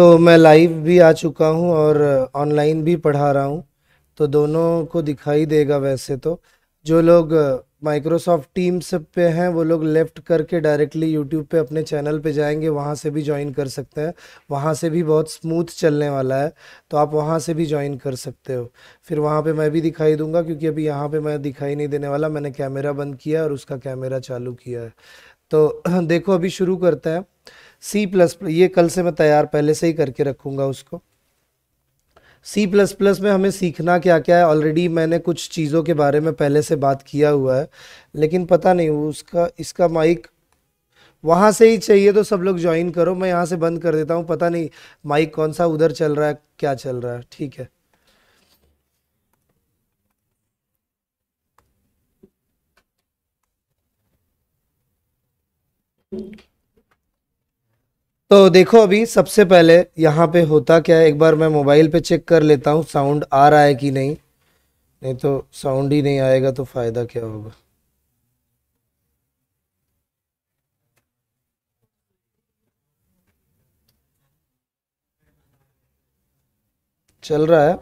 तो मैं लाइव भी आ चुका हूँ और ऑनलाइन भी पढ़ा रहा हूँ तो दोनों को दिखाई देगा वैसे तो जो लोग माइक्रोसॉफ्ट टीम्स पे हैं वो लोग लेफ़्ट करके डायरेक्टली यूट्यूब पे अपने चैनल पे जाएंगे वहाँ से भी ज्वाइन कर सकते हैं वहाँ से भी बहुत स्मूथ चलने वाला है तो आप वहाँ से भी ज्वाइन कर सकते हो फिर वहाँ पे मैं भी दिखाई दूंगा क्योंकि अभी यहाँ पे मैं दिखाई नहीं देने वाला मैंने कैमरा बंद किया और उसका कैमरा चालू किया है तो देखो अभी शुरू करते हैं सी प्लस प्लस ये कल से मैं तैयार पहले से ही करके रखूंगा उसको सी प्लस प्लस में हमें सीखना क्या क्या है ऑलरेडी मैंने कुछ चीज़ों के बारे में पहले से बात किया हुआ है लेकिन पता नहीं उसका इसका माइक वहाँ से ही चाहिए तो सब लोग ज्वाइन करो मैं यहाँ से बंद कर देता हूँ पता नहीं माइक कौन सा उधर चल रहा है क्या चल रहा है ठीक है Thank you. तो देखो अभी सबसे पहले यहाँ पे होता क्या है एक बार मैं मोबाइल पे चेक कर लेता हूँ साउंड आ रहा है कि नहीं नहीं तो साउंड ही नहीं आएगा तो फ़ायदा क्या होगा चल रहा है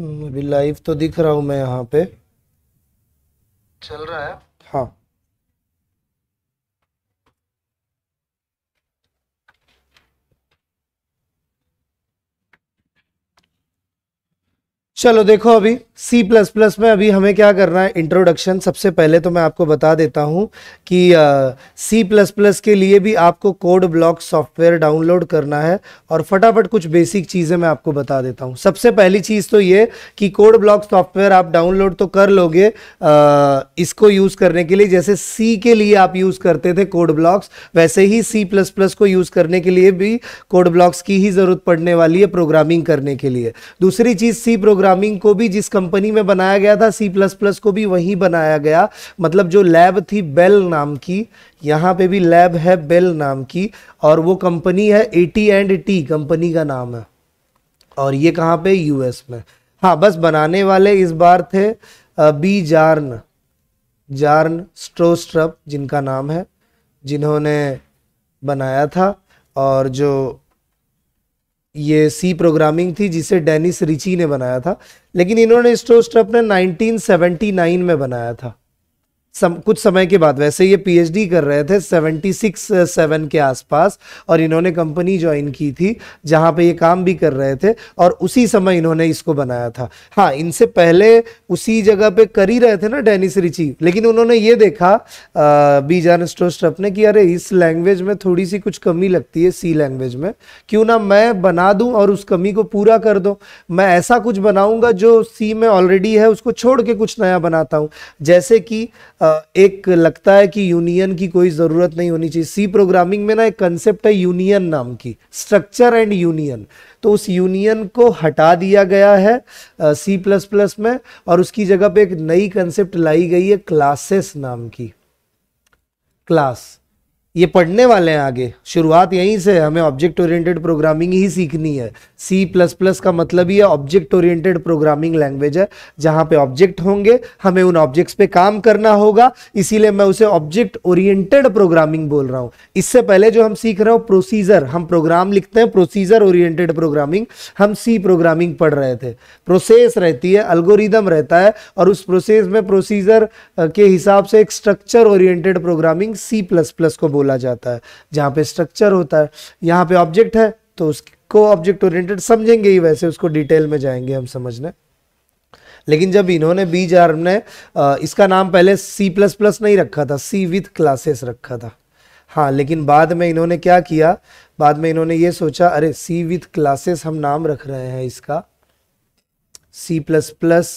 हम्म, अभी लाइव तो दिख रहा हूँ मैं यहाँ पे चल रहा है हाँ चलो देखो अभी C प्लस प्लस में अभी हमें क्या करना है इंट्रोडक्शन सबसे पहले तो मैं आपको बता देता हूँ कि सी प्लस प्लस के लिए भी आपको कोड ब्लॉक सॉफ्टवेयर डाउनलोड करना है और फटाफट कुछ बेसिक चीज़ें मैं आपको बता देता हूँ सबसे पहली चीज़ तो ये कि कोड ब्लॉक सॉफ्टवेयर आप डाउनलोड तो कर लोगे आ, इसको यूज़ करने के लिए जैसे सी के लिए आप यूज़ करते थे कोड ब्लॉक्स वैसे ही सी प्लस प्लस को यूज़ करने के लिए भी कोड ब्लॉक्स की ही ज़रूरत पड़ने वाली है प्रोग्रामिंग करने के लिए दूसरी चीज़ सी प्रोग्राम प्रोग्रामिंग को भी जिस कंपनी में बनाया गया था सी प्लस प्लस को भी वहीं बनाया गया मतलब जो लैब थी बेल नाम की यहाँ पे भी लैब है बेल नाम की और वो कंपनी है A T and T company का नाम है और ये कहाँ पे यूएस में हाँ बस बनाने वाले इस बार थे बी जार्न जार्न स्ट्रोस्ट्रप जिनका नाम है जिन्होंने बनाया था और जो ये सी प्रोग्रामिंग थी जिसे डेनिस रिची ने बनाया था लेकिन इन्होंने स्टोव स्ट्रप ने 1979 में बनाया था सम, कुछ समय के बाद वैसे ये पीएचडी कर रहे थे 76 सेवन uh, के आसपास और इन्होंने कंपनी ज्वाइन की थी जहाँ पे ये काम भी कर रहे थे और उसी समय इन्होंने इसको बनाया था हाँ इनसे पहले उसी जगह पे कर ही रहे थे ना डेनिस रिची लेकिन उन्होंने ये देखा बीजान जान स्टोस्ट्रप ने कि अरे इस लैंग्वेज में थोड़ी सी कुछ कमी लगती है सी लैंग्वेज में क्यों ना मैं बना दूँ और उस कमी को पूरा कर दूँ मैं ऐसा कुछ बनाऊँगा जो सी में ऑलरेडी है उसको छोड़ के कुछ नया बनाता हूँ जैसे कि एक लगता है कि यूनियन की कोई ज़रूरत नहीं होनी चाहिए सी प्रोग्रामिंग में ना एक कंसेप्ट है यूनियन नाम की स्ट्रक्चर एंड यूनियन तो उस यूनियन को हटा दिया गया है सी प्लस प्लस में और उसकी जगह पे एक नई कंसेप्ट लाई गई है क्लासेस नाम की क्लास ये पढ़ने वाले हैं आगे शुरुआत यहीं से है हमें ऑब्जेक्ट ओरिएंटेड प्रोग्रामिंग ही सीखनी है सी प्लस प्लस का मतलब ही ऑब्जेक्ट ओरिएंटेड प्रोग्रामिंग लैंग्वेज है जहाँ पे ऑब्जेक्ट होंगे हमें उन ऑब्जेक्ट्स पे काम करना होगा इसीलिए मैं उसे ऑब्जेक्ट ओरिएंटेड प्रोग्रामिंग बोल रहा हूँ इससे पहले जो हम सीख रहे हो प्रोसीजर हम प्रोग्राम लिखते हैं प्रोसीजर ओरिएंटेड प्रोग्रामिंग हम सी प्रोग्रामिंग पढ़ रहे थे प्रोसेस रहती है अल्गोरिदम रहता है और उस प्रोसेस में प्रोसीजर के हिसाब से एक structure oriented programming C plus plus को बोल बोला जाता है जहाँ पे स्ट्रक्चर होता है यहाँ पे ऑब्जेक्ट है तो उसको ऑब्जेक्ट ओरिएंटेड समझेंगे ही वैसे उसको डिटेल में जाएंगे हम समझने लेकिन जब इन्होंने बी जार ने इसका नाम पहले सी प्लस प्लस नहीं रखा था सी विथ क्लासेस रखा था हाँ लेकिन बाद में इन्होंने क्या किया बाद में इन्होंने ये सोचा अरे सी विथ क्लासेस हम नाम रख रहे हैं इसका सी प्लस प्लस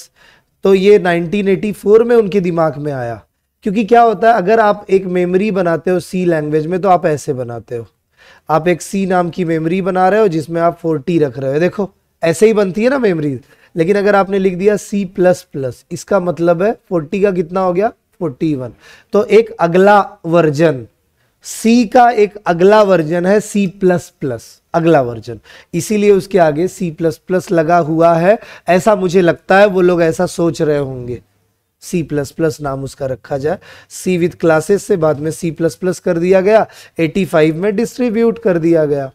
तो ये 1984 में उनके दिमाग में आया क्योंकि क्या होता है अगर आप एक मेमोरी बनाते हो सी लैंग्वेज में तो आप ऐसे बनाते हो आप एक सी नाम की मेमोरी बना रहे हो जिसमें आप फोर्टी रख रहे हो देखो ऐसे ही बनती है ना मेमोरी लेकिन अगर आपने लिख दिया सी प्लस प्लस इसका मतलब है फोर्टी का कितना हो गया फोर्टी वन तो एक अगला वर्जन सी का एक अगला वर्जन है सी प्लस प्लस अगला वर्जन इसीलिए उसके आगे सी प्लस प्लस लगा हुआ है ऐसा मुझे लगता है वो लोग ऐसा सोच रहे होंगे सी प्लस प्लस नाम उसका रखा जाए सी विथ क्लासेस से बाद में सी प्लस प्लस कर दिया गया 85 में डिस्ट्रीब्यूट कर दिया गया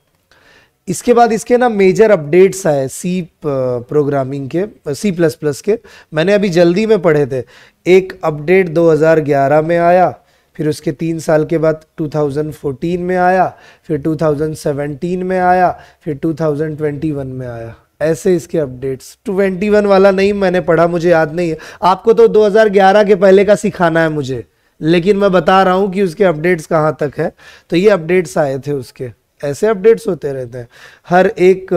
इसके बाद इसके ना मेजर अपडेट्स आए सी प्रोग्रामिंग uh, के सी प्लस प्लस के मैंने अभी जल्दी में पढ़े थे एक अपडेट 2011 में आया फिर उसके तीन साल के बाद 2014 में आया फिर 2017 में आया फिर 2021 में आया ऐसे इसके अपडेट्स 21 वाला नहीं मैंने पढ़ा मुझे याद नहीं है आपको तो 2011 के पहले का सिखाना है मुझे लेकिन मैं बता रहा हूँ कि उसके अपडेट्स कहाँ तक है तो ये अपडेट्स आए थे उसके ऐसे अपडेट्स होते रहते हैं हर एक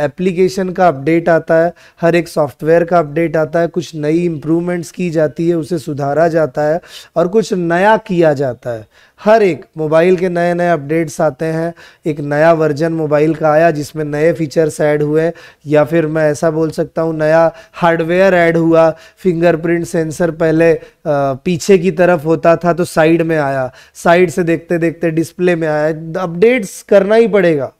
एप्लीकेशन का अपडेट आता है हर एक सॉफ्टवेयर का अपडेट आता है कुछ नई इम्प्रूवमेंट्स की जाती है उसे सुधारा जाता है और कुछ नया किया जाता है हर एक मोबाइल के नए नए अपडेट्स आते हैं एक नया वर्जन मोबाइल का आया जिसमें नए फीचर्स ऐड हुए या फिर मैं ऐसा बोल सकता हूँ नया हार्डवेयर ऐड हुआ फिंगरप्रिंट सेंसर पहले आ, पीछे की तरफ होता था तो साइड में आया साइड से देखते देखते डिस्प्ले में आया अपडेट्स करना ही पड़ेगा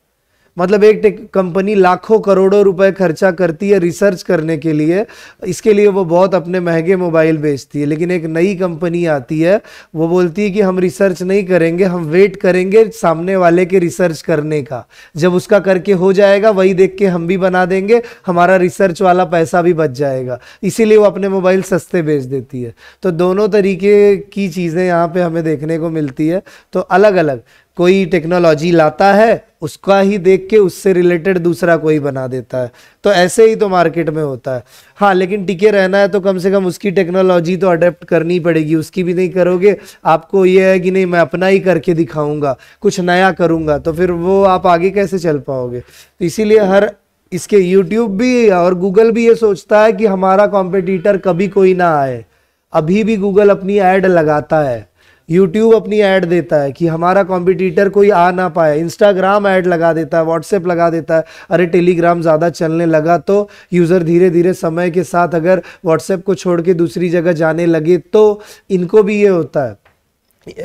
मतलब एक कंपनी लाखों करोड़ों रुपए खर्चा करती है रिसर्च करने के लिए इसके लिए वो बहुत अपने महंगे मोबाइल बेचती है लेकिन एक नई कंपनी आती है वो बोलती है कि हम रिसर्च नहीं करेंगे हम वेट करेंगे सामने वाले के रिसर्च करने का जब उसका करके हो जाएगा वही देख के हम भी बना देंगे हमारा रिसर्च वाला पैसा भी बच जाएगा इसीलिए वो अपने मोबाइल सस्ते बेच देती है तो दोनों तरीके की चीज़ें यहाँ पर हमें देखने को मिलती है तो अलग अलग कोई टेक्नोलॉजी लाता है उसका ही देख के उससे रिलेटेड दूसरा कोई बना देता है तो ऐसे ही तो मार्केट में होता है हाँ लेकिन टिके रहना है तो कम से कम उसकी टेक्नोलॉजी तो अडेप्ट करनी पड़ेगी उसकी भी नहीं करोगे आपको ये है कि नहीं मैं अपना ही करके दिखाऊंगा कुछ नया करूंगा तो फिर वो आप आगे कैसे चल पाओगे तो इसीलिए हर इसके यूट्यूब भी और गूगल भी ये सोचता है कि हमारा कॉम्पिटिटर कभी कोई ना आए अभी भी गूगल अपनी एड लगाता है यूट्यूब अपनी ऐड देता है कि हमारा कॉम्पिटिटर कोई आ ना पाए इंस्टाग्राम ऐड लगा देता है व्हाट्सएप लगा देता है अरे टेलीग्राम ज़्यादा चलने लगा तो यूज़र धीरे धीरे समय के साथ अगर व्हाट्सएप को छोड़ के दूसरी जगह जाने लगे तो इनको भी ये होता है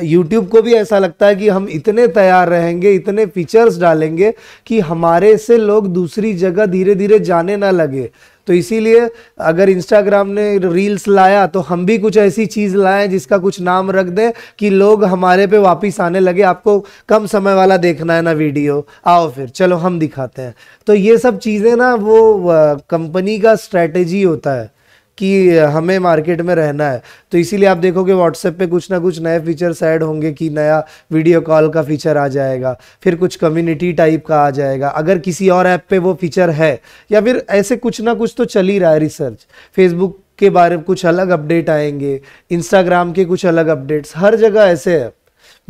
यूट्यूब को भी ऐसा लगता है कि हम इतने तैयार रहेंगे इतने फीचर्स डालेंगे कि हमारे से लोग दूसरी जगह धीरे धीरे जाने ना लगे तो इसीलिए अगर इंस्टाग्राम ने रील्स लाया तो हम भी कुछ ऐसी चीज़ लाएं जिसका कुछ नाम रख दें कि लोग हमारे पे वापस आने लगे आपको कम समय वाला देखना है ना वीडियो आओ फिर चलो हम दिखाते हैं तो ये सब चीज़ें ना वो कंपनी का स्ट्रैटेजी होता है कि हमें मार्केट में रहना है तो इसीलिए आप देखोगे व्हाट्सएप पे कुछ ना कुछ नए फीचर्स ऐड होंगे कि नया वीडियो कॉल का फीचर आ जाएगा फिर कुछ कम्युनिटी टाइप का आ जाएगा अगर किसी और ऐप पे वो फीचर है या फिर ऐसे कुछ ना कुछ तो चल ही रहा है रिसर्च फेसबुक के बारे में कुछ अलग अपडेट आएंगे इंस्टाग्राम के कुछ अलग अपडेट्स हर जगह ऐसे है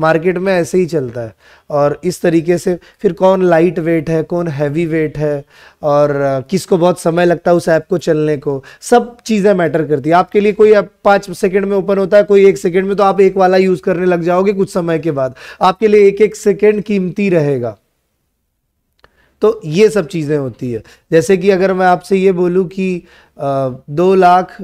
मार्केट में ऐसे ही चलता है और इस तरीके से फिर कौन लाइट वेट है कौन हैवी वेट है और किसको बहुत समय लगता है उस ऐप को चलने को सब चीज़ें मैटर करती है आपके लिए कोई ऐप पाँच सेकेंड में ओपन होता है कोई एक सेकेंड में तो आप एक वाला यूज़ करने लग जाओगे कुछ समय के बाद आपके लिए एक एक सेकेंड कीमती रहेगा तो ये सब चीज़ें होती है जैसे कि अगर मैं आपसे ये बोलूँ कि दो लाख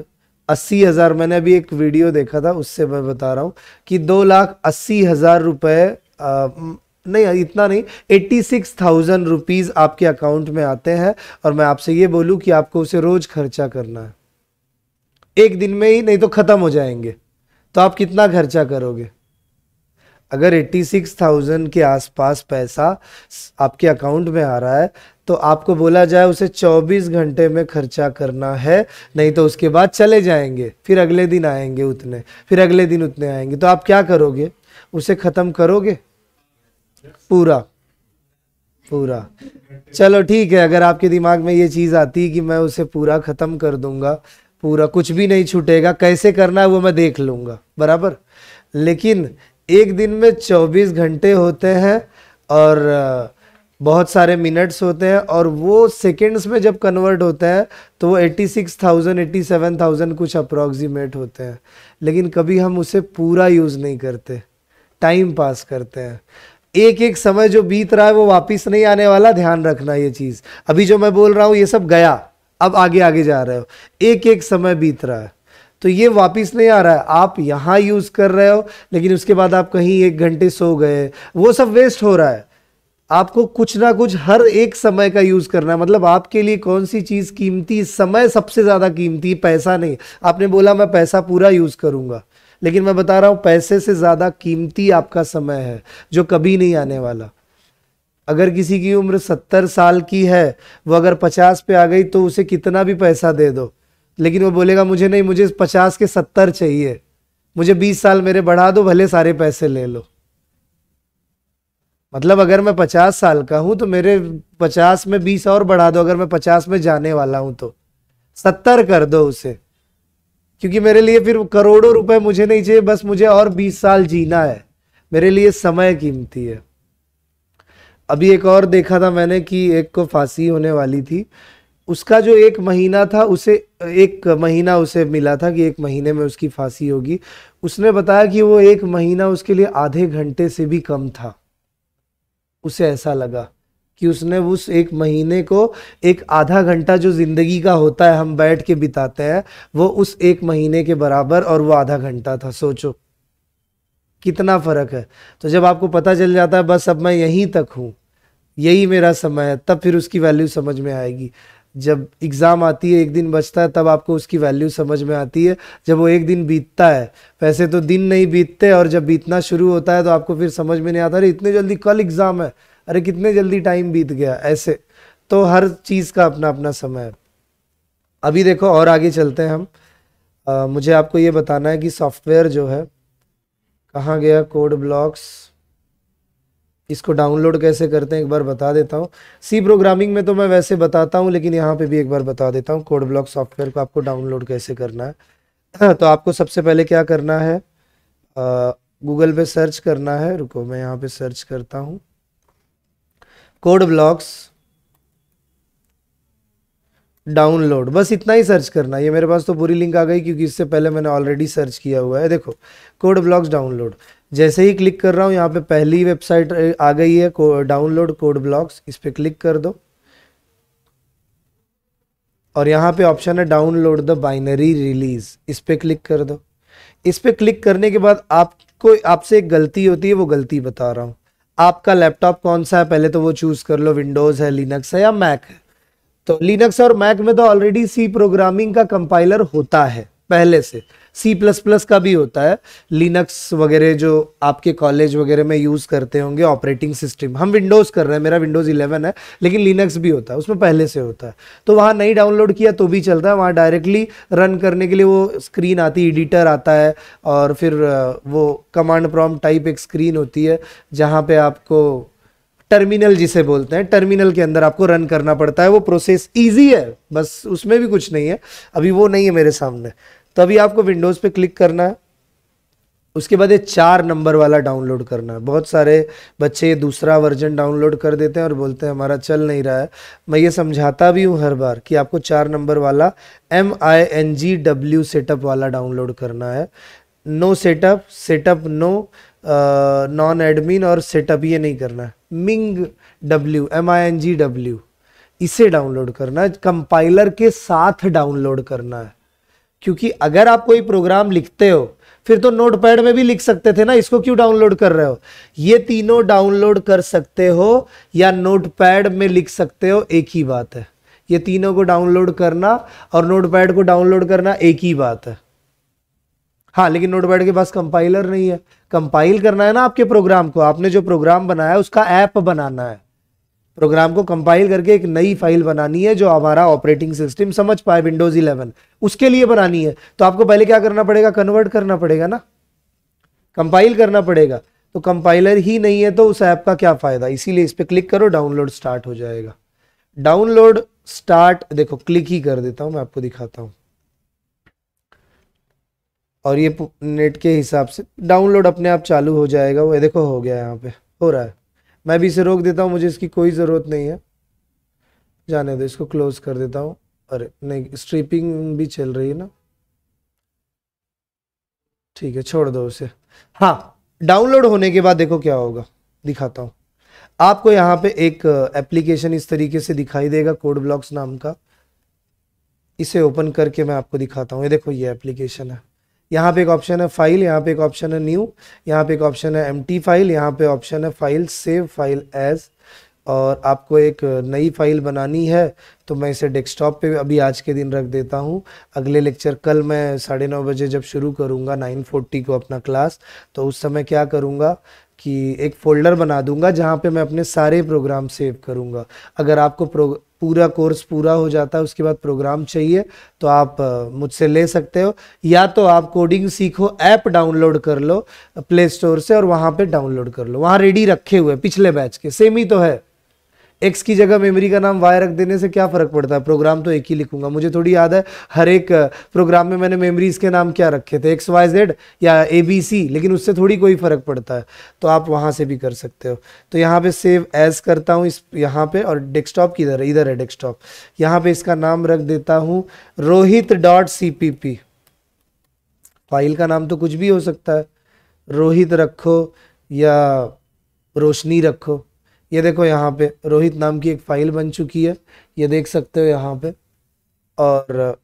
अस्सी हज़ार मैंने अभी एक वीडियो देखा था उससे मैं बता रहा हूँ कि दो लाख अस्सी हज़ार रुपये नहीं इतना नहीं एट्टी सिक्स थाउजेंड रुपीज़ आपके अकाउंट में आते हैं और मैं आपसे ये बोलूँ कि आपको उसे रोज़ खर्चा करना है एक दिन में ही नहीं तो ख़त्म हो जाएंगे तो आप कितना खर्चा करोगे अगर 86,000 के आसपास पैसा आपके अकाउंट में आ रहा है तो आपको बोला जाए उसे 24 घंटे में खर्चा करना है नहीं तो उसके बाद चले जाएंगे फिर अगले दिन आएंगे उतने फिर अगले दिन उतने आएंगे तो आप क्या करोगे उसे ख़त्म करोगे पूरा पूरा चलो ठीक है अगर आपके दिमाग में ये चीज़ आती है कि मैं उसे पूरा ख़त्म कर दूंगा पूरा कुछ भी नहीं छूटेगा कैसे करना है वो मैं देख लूंगा बराबर लेकिन एक दिन में 24 घंटे होते हैं और बहुत सारे मिनट्स होते हैं और वो सेकेंड्स में जब कन्वर्ट होता है तो वो 86,000, 87,000 कुछ अप्रॉक्सीमेट होते हैं लेकिन कभी हम उसे पूरा यूज़ नहीं करते टाइम पास करते हैं एक एक समय जो बीत रहा है वो वापस नहीं आने वाला ध्यान रखना ये चीज़ अभी जो मैं बोल रहा हूँ ये सब गया अब आगे आगे जा रहे हो एक एक समय बीत रहा है तो ये वापस नहीं आ रहा है आप यहाँ यूज़ कर रहे हो लेकिन उसके बाद आप कहीं एक घंटे सो गए वो सब वेस्ट हो रहा है आपको कुछ ना कुछ हर एक समय का यूज़ करना है मतलब आपके लिए कौन सी चीज़ कीमती समय सबसे ज़्यादा कीमती पैसा नहीं आपने बोला मैं पैसा पूरा यूज़ करूँगा लेकिन मैं बता रहा हूँ पैसे से ज़्यादा कीमती आपका समय है जो कभी नहीं आने वाला अगर किसी की उम्र सत्तर साल की है वो अगर पचास पे आ गई तो उसे कितना भी पैसा दे दो लेकिन वो बोलेगा मुझे नहीं मुझे पचास के सत्तर चाहिए मुझे बीस साल मेरे बढ़ा दो भले सारे पैसे ले लो मतलब अगर मैं पचास साल का हूं तो मेरे पचास में बीस और बढ़ा दो अगर मैं पचास में जाने वाला हूं तो सत्तर कर दो उसे क्योंकि मेरे लिए फिर करोड़ों रुपए मुझे नहीं चाहिए बस मुझे और बीस साल जीना है मेरे लिए समय कीमती है अभी एक और देखा था मैंने कि एक को फांसी होने वाली थी उसका जो एक महीना था उसे एक महीना उसे मिला था कि एक महीने में उसकी फांसी होगी उसने बताया कि वो एक महीना उसके लिए आधे घंटे से भी कम था उसे ऐसा लगा कि उसने उस एक महीने को एक आधा घंटा जो ज़िंदगी का होता है हम बैठ के बिताते हैं वो उस एक महीने के बराबर और वो आधा घंटा था सोचो कितना फ़र्क है तो जब आपको पता चल जाता है बस अब मैं यहीं तक हूं यही मेरा समय है तब फिर उसकी वैल्यू समझ में आएगी जब एग्ज़ाम आती है एक दिन बचता है तब आपको उसकी वैल्यू समझ में आती है जब वो एक दिन बीतता है वैसे तो दिन नहीं बीतते और जब बीतना शुरू होता है तो आपको फिर समझ में नहीं आता अरे इतने जल्दी कल एग्ज़ाम है अरे कितने जल्दी टाइम बीत गया ऐसे तो हर चीज़ का अपना अपना समय है अभी देखो और आगे चलते हैं हम आ, मुझे आपको ये बताना है कि सॉफ्टवेयर जो है कहाँ गया कोड ब्लॉक्स इसको डाउनलोड कैसे करते हैं एक बार बता देता हूँ सी प्रोग्रामिंग में तो मैं वैसे बताता हूँ लेकिन यहाँ पे भी एक बार बता देता हूँ कोड ब्लॉक सॉफ्टवेयर को आपको डाउनलोड कैसे करना है हाँ, तो आपको सबसे पहले क्या करना है गूगल पे सर्च करना है रुको मैं यहाँ पे सर्च करता हूँ कोड ब्लॉक्स डाउनलोड बस इतना ही सर्च करना ये मेरे पास तो पूरी लिंक आ गई क्योंकि इससे पहले मैंने ऑलरेडी सर्च किया हुआ है देखो कोड ब्लॉक्स डाउनलोड जैसे ही क्लिक कर रहा हूँ यहाँ पे पहली वेबसाइट आ गई है को, डाउनलोड कोड ब्लॉक्स इस पर क्लिक कर दो और यहाँ पे ऑप्शन है डाउनलोड द बाइनरी रिलीज इस पर क्लिक कर दो इस पर क्लिक करने के बाद आपको आपसे एक गलती होती है वो गलती बता रहा हूँ आपका लैपटॉप कौन सा है पहले तो वो चूज़ कर लो विंडोज़ है लिनक्स है या मैक है तो लिनक्स और मैक में तो ऑलरेडी सी प्रोग्रामिंग का कंपाइलर होता है पहले से सी प्लस प्लस का भी होता है लिनक्स वगैरह जो आपके कॉलेज वगैरह में यूज़ करते होंगे ऑपरेटिंग सिस्टम हम विंडोज़ कर रहे हैं मेरा विंडोज़ इलेवन है लेकिन लिनक्स भी होता है उसमें पहले से होता है तो वहाँ नहीं डाउनलोड किया तो भी चलता है वहाँ डायरेक्टली रन करने के लिए वो स्क्रीन आती है एडिटर आता है और फिर वो कमांड प्रॉम टाइप एक स्क्रीन होती है जहाँ पर आपको टर्मिनल जिसे बोलते हैं टर्मिनल के अंदर आपको रन करना पड़ता है वो प्रोसेस इजी है बस उसमें भी कुछ नहीं है अभी वो नहीं है मेरे सामने तो अभी आपको विंडोज़ पे क्लिक करना है उसके बाद ये चार नंबर वाला डाउनलोड करना है बहुत सारे बच्चे ये दूसरा वर्जन डाउनलोड कर देते हैं और बोलते हैं हमारा चल नहीं रहा है मैं ये समझाता भी हूँ हर बार कि आपको चार नंबर वाला M I N G W setup वाला डाउनलोड करना है no setup setup no non admin और सेटअप ये नहीं करना है ming W M I N G W इसे डाउनलोड करना है कंपाइलर के साथ डाउनलोड करना है क्योंकि अगर आप कोई प्रोग्राम लिखते हो फिर तो नोट पैड में भी लिख सकते थे ना इसको क्यों डाउनलोड कर रहे हो ये तीनों डाउनलोड कर सकते हो या नोट पैड में लिख सकते हो एक ही बात है ये तीनों को डाउनलोड करना और नोट पैड को डाउनलोड करना एक ही बात है हाँ लेकिन नोट पैड के पास कंपाइलर नहीं है कंपाइल करना है ना आपके प्रोग्राम को आपने जो प्रोग्राम बनाया उसका ऐप बनाना है प्रोग्राम को कंपाइल करके एक नई फाइल बनानी है जो हमारा ऑपरेटिंग सिस्टम समझ पाए विंडोज 11 उसके लिए बनानी है तो आपको पहले क्या करना पड़ेगा कन्वर्ट करना पड़ेगा ना कंपाइल करना पड़ेगा तो कंपाइलर ही नहीं है तो उस ऐप का क्या फ़ायदा इसीलिए इस पर क्लिक करो डाउनलोड स्टार्ट हो जाएगा डाउनलोड स्टार्ट देखो क्लिक ही कर देता हूँ मैं आपको दिखाता हूँ और ये नेट के हिसाब से डाउनलोड अपने आप चालू हो जाएगा वो देखो हो गया यहाँ पे हो रहा है मैं भी इसे रोक देता हूँ मुझे इसकी कोई ज़रूरत नहीं है जाने दो इसको क्लोज कर देता हूँ अरे नहीं स्ट्रिपिंग भी चल रही है ना ठीक है छोड़ दो उसे हाँ डाउनलोड होने के बाद देखो क्या होगा दिखाता हूँ आपको यहाँ पे एक एप्लीकेशन uh, इस तरीके से दिखाई देगा कोड ब्लॉक्स नाम का इसे ओपन करके मैं आपको दिखाता हूँ ये देखो ये एप्लीकेशन है यहाँ पे एक ऑप्शन है फाइल यहाँ पे एक ऑप्शन है न्यू यहाँ पे एक ऑप्शन है एम फाइल यहाँ पे ऑप्शन है फाइल सेव फाइल एज और आपको एक नई फाइल बनानी है तो मैं इसे डेस्कटॉप पे अभी आज के दिन रख देता हूँ अगले लेक्चर कल मैं साढ़े नौ बजे जब शुरू करूँगा नाइन फोर्टी को अपना क्लास तो उस समय क्या करूँगा कि एक फ़ोल्डर बना दूंगा जहाँ पे मैं अपने सारे प्रोग्राम सेव करूँगा अगर आपको पूरा कोर्स पूरा हो जाता है उसके बाद प्रोग्राम चाहिए तो आप मुझसे ले सकते हो या तो आप कोडिंग सीखो ऐप डाउनलोड कर लो प्ले स्टोर से और वहाँ पे डाउनलोड कर लो वहाँ रेडी रखे हुए पिछले बैच के सेम ही तो है एक्स की जगह मेमोरी का नाम वाई रख देने से क्या फ़र्क पड़ता है प्रोग्राम तो एक ही लिखूंगा मुझे थोड़ी याद है हर एक प्रोग्राम में मैंने मेमोरीज़ के नाम क्या रखे थे एक्स वाई जेड या ए बी सी लेकिन उससे थोड़ी कोई फ़र्क पड़ता है तो आप वहाँ से भी कर सकते हो तो यहाँ पर सेव एज़ करता हूँ इस यहाँ पर और डेस्कटॉप किधर है इधर है डेस्कटॉप यहाँ पर इसका नाम रख देता हूँ Rohit dot C P P file का नाम तो कुछ भी हो सकता है रोहित रखो या रोशनी रखो ये देखो यहाँ पे रोहित नाम की एक फाइल बन चुकी है ये देख सकते हो यहाँ पे और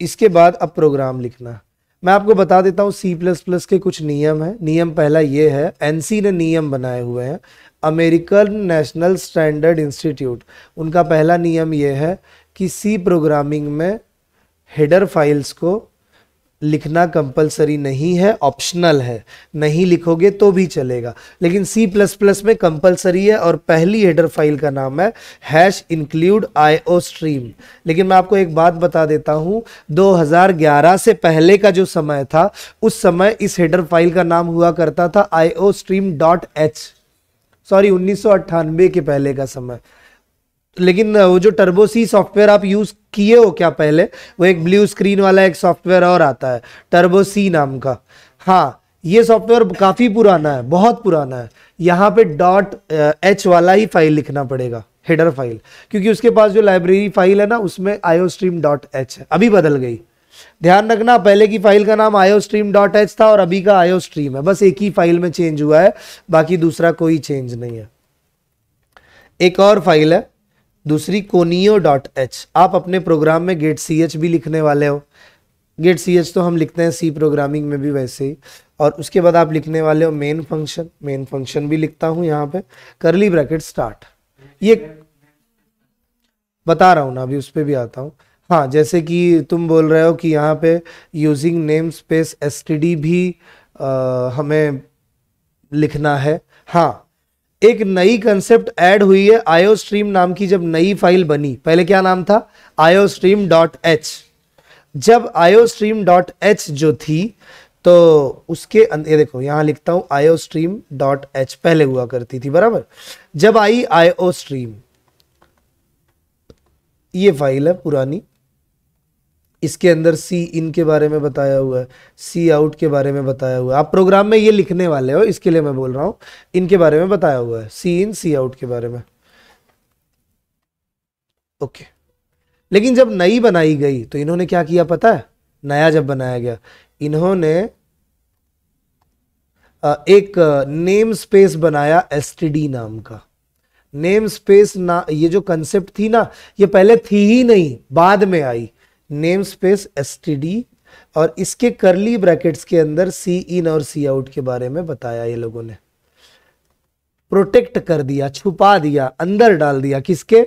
इसके बाद अब प्रोग्राम लिखना मैं आपको बता देता हूँ सी प्लस प्लस के कुछ नियम हैं नियम पहला ये है एनसी ने नियम बनाए हुए हैं अमेरिकन नेशनल स्टैंडर्ड इंस्टीट्यूट उनका पहला नियम ये है कि सी प्रोग्रामिंग में हेडर फाइल्स को लिखना कंपलसरी नहीं है ऑप्शनल है नहीं लिखोगे तो भी चलेगा लेकिन सी प्लस प्लस में कंपलसरी है और पहली हेडर फाइल का नाम है hash include I O stream लेकिन मैं आपको एक बात बता देता हूँ 2011 से पहले का जो समय था उस समय इस हेडर फाइल का नाम हुआ करता था I O stream dot H sorry उन्नीस के पहले का समय लेकिन वो जो टर्बो सी सॉफ्टवेयर आप यूज़ किए हो क्या पहले वो एक ब्लू स्क्रीन वाला एक सॉफ्टवेयर और आता है टर्बो सी नाम का हाँ ये सॉफ्टवेयर काफ़ी पुराना है बहुत पुराना है यहाँ पे डॉट एच वाला ही फाइल लिखना पड़ेगा हेडर फाइल क्योंकि उसके पास जो लाइब्रेरी फाइल है ना उसमें आयो स्ट्रीम डॉट एच है अभी बदल गई ध्यान रखना पहले की फाइल का नाम आयो स्ट्रीम डॉट एच था और अभी का आयो स्ट्रीम है बस एक ही फाइल में चेंज हुआ है बाकी दूसरा कोई चेंज नहीं है एक और फाइल है दूसरी कोनियो डॉट एच आप अपने प्रोग्राम में गेट सी एच भी लिखने वाले हो गेट सी एच तो हम लिखते हैं सी प्रोग्रामिंग में भी वैसे ही और उसके बाद आप लिखने वाले हो मेन फंक्शन मेन फंक्शन भी लिखता हूँ यहाँ पे करली ब्रैकेट स्टार्ट ये बता रहा हूँ ना अभी उस पर भी आता हूँ हाँ जैसे कि तुम बोल रहे हो कि यहाँ पे यूजिंग नेम स्पेस एस भी आ, हमें लिखना है हाँ एक नई कंसेप्ट ऐड हुई है आयो स्ट्रीम नाम की जब नई फाइल बनी पहले क्या नाम था आयो स्ट्रीम डॉट एच जब आयो स्ट्रीम डॉट एच जो थी तो उसके अं-, ये देखो यहां लिखता हूं आयो स्ट्रीम डॉट एच पहले हुआ करती थी बराबर जब आई आयो स्ट्रीम ये फाइल है पुरानी इसके अंदर सी इन के बारे में बताया हुआ है सी आउट के बारे में बताया हुआ है आप प्रोग्राम में ये लिखने वाले हो इसके लिए मैं बोल रहा हूँ इनके बारे में बताया हुआ है सी इन सी आउट के बारे में ओके लेकिन जब नई बनाई गई तो इन्होंने क्या किया पता है नया जब बनाया गया इन्होंने एक नेम स्पेस बनाया एस नाम का नेम स्पेस ना ये जो कंसेप्ट थी ना ये पहले थी ही नहीं बाद में आई नेम स्पेस एस और इसके करली ब्रैकेट्स के अंदर सी इन और सी आउट के बारे में बताया ये लोगों ने प्रोटेक्ट कर दिया छुपा दिया अंदर डाल दिया किसके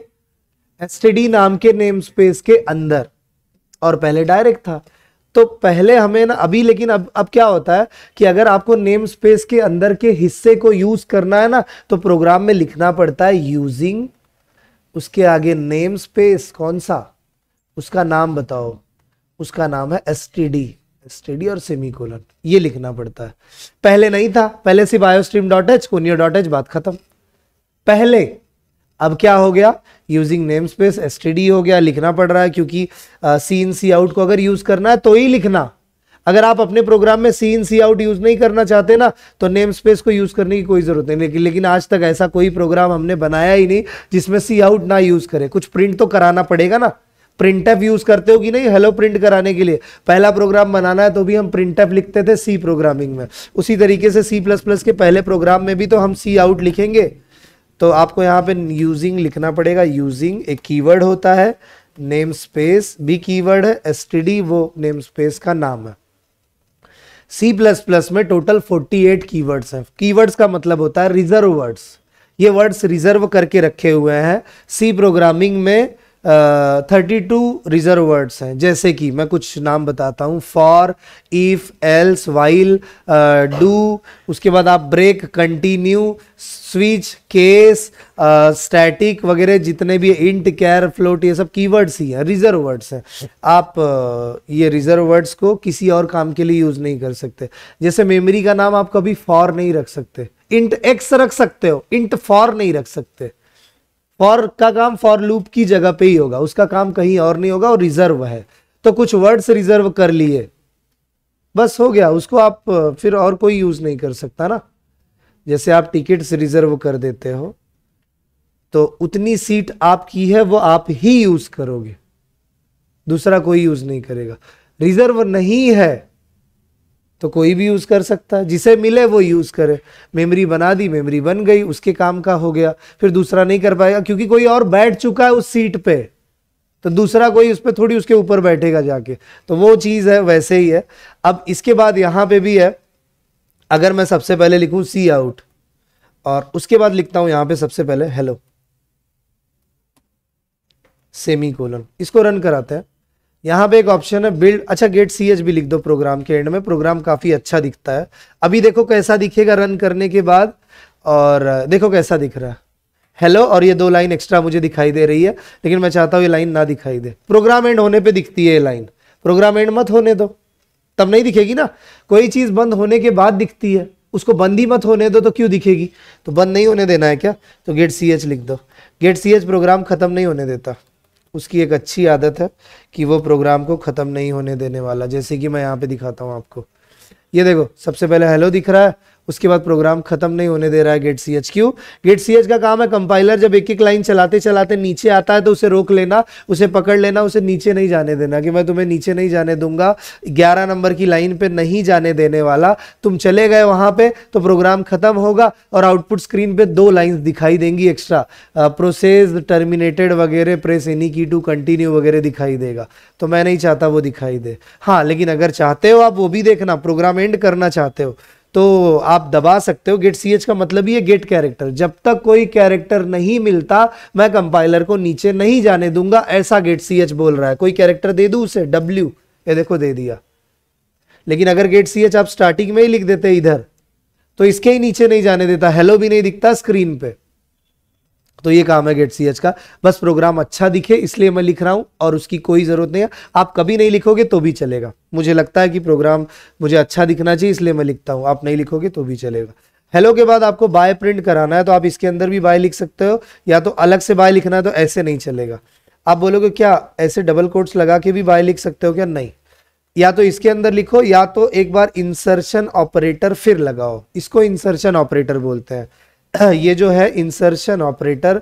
एस नाम के नेम स्पेस के अंदर और पहले डायरेक्ट था तो पहले हमें ना अभी लेकिन अब अब क्या होता है कि अगर आपको नेम स्पेस के अंदर के हिस्से को यूज करना है ना तो प्रोग्राम में लिखना पड़ता है यूजिंग उसके आगे नेम स्पेस कौन सा उसका नाम बताओ उसका नाम है S T D S T D और सेमी कोलन ये लिखना पड़ता है पहले नहीं था पहले सिर्फ iostream dot H conio dot H बात खत्म पहले अब क्या हो गया यूजिंग नेम स्पेस एस हो गया लिखना पड़ रहा है क्योंकि सी इन सी आउट को अगर यूज करना है तो ही लिखना अगर आप अपने प्रोग्राम में सी इन सी आउट यूज नहीं करना चाहते ना तो नेम स्पेस को यूज करने की कोई जरूरत नहीं लेकिन लेकिन आज तक ऐसा कोई प्रोग्राम हमने बनाया ही नहीं जिसमें सी आउट ना यूज करे कुछ प्रिंट तो कराना पड़ेगा ना प्रिंट एफ यूज़ करते हो कि नहीं हेलो प्रिंट कराने के लिए पहला प्रोग्राम बनाना है तो भी हम प्रिंट एफ लिखते थे सी प्रोग्रामिंग में उसी तरीके से सी प्लस प्लस के पहले प्रोग्राम में भी तो हम सी आउट लिखेंगे तो आपको यहाँ पे यूजिंग लिखना पड़ेगा यूजिंग एक कीवर्ड होता है नेम स्पेस भी कीवर्ड है एस वो नेम स्पेस का नाम है सी प्लस प्लस में टोटल 48 वर्ड्स है कीवर्ड्स का मतलब होता है रिजर्व वर्ड्स ये वर्ड्स रिजर्व करके रखे हुए हैं सी प्रोग्रामिंग में थर्टी टू रिजर्व वर्ड्स हैं जैसे कि मैं कुछ नाम बताता हूँ for if else while do उसके बाद आप break continue switch case static वगैरह जितने भी इंट कैर फ्लोट ये सब कीवर्ड्स ही हैं रिजर्व वर्ड्स हैं आप uh, ये रिजर्व वर्ड्स को किसी और काम के लिए यूज़ नहीं कर सकते जैसे मेमोरी का नाम आप कभी फॉर नहीं रख सकते इंट एक्स रख सकते हो इंट फॉर नहीं रख सकते फॉर का काम फॉर लूप की जगह पे ही होगा उसका काम कहीं और नहीं होगा और रिजर्व है तो कुछ वर्ड्स रिजर्व कर लिए बस हो गया उसको आप फिर और कोई यूज नहीं कर सकता ना जैसे आप टिकट्स रिजर्व कर देते हो तो उतनी सीट आपकी है वो आप ही यूज करोगे दूसरा कोई यूज नहीं करेगा रिजर्व नहीं है तो कोई भी यूज़ कर सकता है जिसे मिले वो यूज़ करे मेमोरी बना दी मेमोरी बन गई उसके काम का हो गया फिर दूसरा नहीं कर पाएगा क्योंकि कोई और बैठ चुका है उस सीट पे तो दूसरा कोई उस पर थोड़ी उसके ऊपर बैठेगा जाके तो वो चीज़ है वैसे ही है अब इसके बाद यहाँ पे भी है अगर मैं सबसे पहले लिखूँ सी आउट और उसके बाद लिखता हूँ यहाँ पे सबसे पहले हेलो सेमी कोलन इसको रन कराते हैं यहाँ पे एक ऑप्शन है बिल्ड अच्छा गेट सी एच भी लिख दो प्रोग्राम के एंड में प्रोग्राम काफ़ी अच्छा दिखता है अभी देखो कैसा दिखेगा रन करने के बाद और देखो कैसा दिख रहा है हेलो और ये दो लाइन एक्स्ट्रा मुझे दिखाई दे रही है लेकिन मैं चाहता हूँ ये लाइन ना दिखाई दे प्रोग्राम एंड होने पे दिखती है ये लाइन प्रोग्राम एंड मत होने दो तब नहीं दिखेगी ना कोई चीज़ बंद होने के बाद दिखती है उसको बंद ही मत होने दो तो क्यों दिखेगी तो बंद नहीं होने देना है क्या तो गेट सी एच लिख दो गेट सी एच प्रोग्राम ख़त्म नहीं होने देता उसकी एक अच्छी आदत है कि वो प्रोग्राम को ख़त्म नहीं होने देने वाला जैसे कि मैं यहाँ पे दिखाता हूँ आपको ये देखो सबसे पहले हेलो दिख रहा है उसके बाद प्रोग्राम खत्म नहीं होने दे रहा है get C H Q get C H का काम है कंपाइलर जब एक एक लाइन चलाते चलाते नीचे आता है तो उसे रोक लेना उसे पकड़ लेना उसे नीचे नहीं जाने देना कि मैं तुम्हें नीचे नहीं जाने दूंगा ग्यारह नंबर की लाइन पे नहीं जाने देने वाला तुम चले गए वहां पर तो प्रोग्राम खत्म होगा और आउटपुट स्क्रीन पर दो लाइन दिखाई देंगी एक्स्ट्रा प्रोसेस टर्मिनेटेड वगैरह press any key to continue वगैरह दिखाई देगा तो मैं नहीं चाहता वो दिखाई दे हाँ लेकिन अगर चाहते हो आप वो भी देखना प्रोग्राम एंड करना चाहते हो तो आप दबा सकते हो गेट सी एच का मतलब ये गेट कैरेक्टर जब तक कोई कैरेक्टर नहीं मिलता मैं कंपाइलर को नीचे नहीं जाने दूंगा ऐसा गेट सी एच बोल रहा है कोई कैरेक्टर दे दू उसे डब्ल्यू ये देखो दे दिया लेकिन अगर गेट सी एच आप स्टार्टिंग में ही लिख देते इधर तो इसके ही नीचे नहीं जाने देता हेलो भी नहीं दिखता स्क्रीन पर तो ये काम है गेट सी एच का बस प्रोग्राम अच्छा दिखे इसलिए मैं लिख रहा हूँ और उसकी कोई ज़रूरत नहीं है आप कभी नहीं लिखोगे तो भी चलेगा मुझे लगता है कि प्रोग्राम मुझे अच्छा दिखना चाहिए इसलिए मैं लिखता हूँ आप नहीं लिखोगे तो भी चलेगा हेलो के बाद आपको बाय प्रिंट कराना है तो आप इसके अंदर भी बाय लिख सकते हो या तो अलग से बाय लिखना है तो ऐसे नहीं चलेगा आप बोलोगे क्या ऐसे डबल कोट्स लगा के भी बाय लिख सकते हो क्या नहीं या तो इसके अंदर लिखो या तो एक बार इंसर्शन ऑपरेटर फिर लगाओ इसको इंसर्शन ऑपरेटर बोलते हैं ये जो है इंसर्शन ऑपरेटर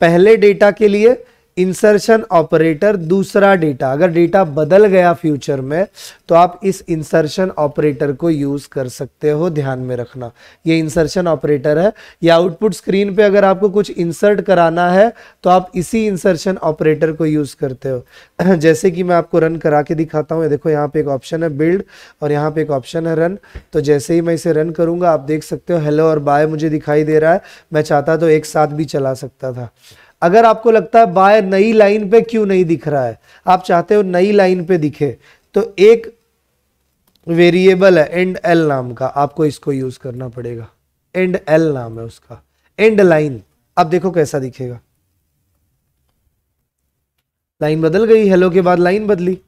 पहले डेटा के लिए इंसर्शन ऑपरेटर दूसरा डेटा अगर डेटा बदल गया फ्यूचर में तो आप इस इंसर्शन ऑपरेटर को यूज कर सकते हो ध्यान में रखना ये इंसर्शन ऑपरेटर है या आउटपुट स्क्रीन पे अगर आपको कुछ इंसर्ट कराना है तो आप इसी इंसर्शन ऑपरेटर को यूज करते हो जैसे कि मैं आपको रन करा के दिखाता हूँ देखो यहाँ पे एक ऑप्शन है बिल्ड और यहाँ पे एक ऑप्शन है रन तो जैसे ही मैं इसे रन करूंगा आप देख सकते हो हेलो और बाय मुझे दिखाई दे रहा है मैं चाहता तो एक साथ भी चला सकता था अगर आपको लगता है बाय नई लाइन पे क्यों नहीं दिख रहा है आप चाहते हो नई लाइन पे दिखे तो एक वेरिएबल है एंड एल नाम का आपको इसको यूज करना पड़ेगा एंड एल नाम है उसका एंड लाइन आप देखो कैसा दिखेगा लाइन बदल गई हेलो के बाद लाइन बदली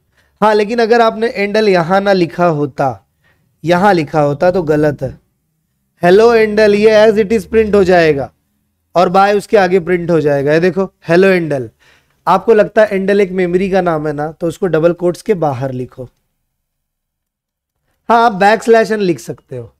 हाँ लेकिन अगर आपने एंडल यहां ना लिखा होता यहां लिखा होता तो गलत है हेलो एंडल ये एज इट इज प्रिंट हो जाएगा और बाय उसके आगे प्रिंट हो जाएगा ये देखो हेलो एंडल आपको लगता है एंडल एक मेमोरी का नाम है ना तो उसको डबल कोट्स के बाहर लिखो हाँ आप बैक स्लैशन लिख सकते हो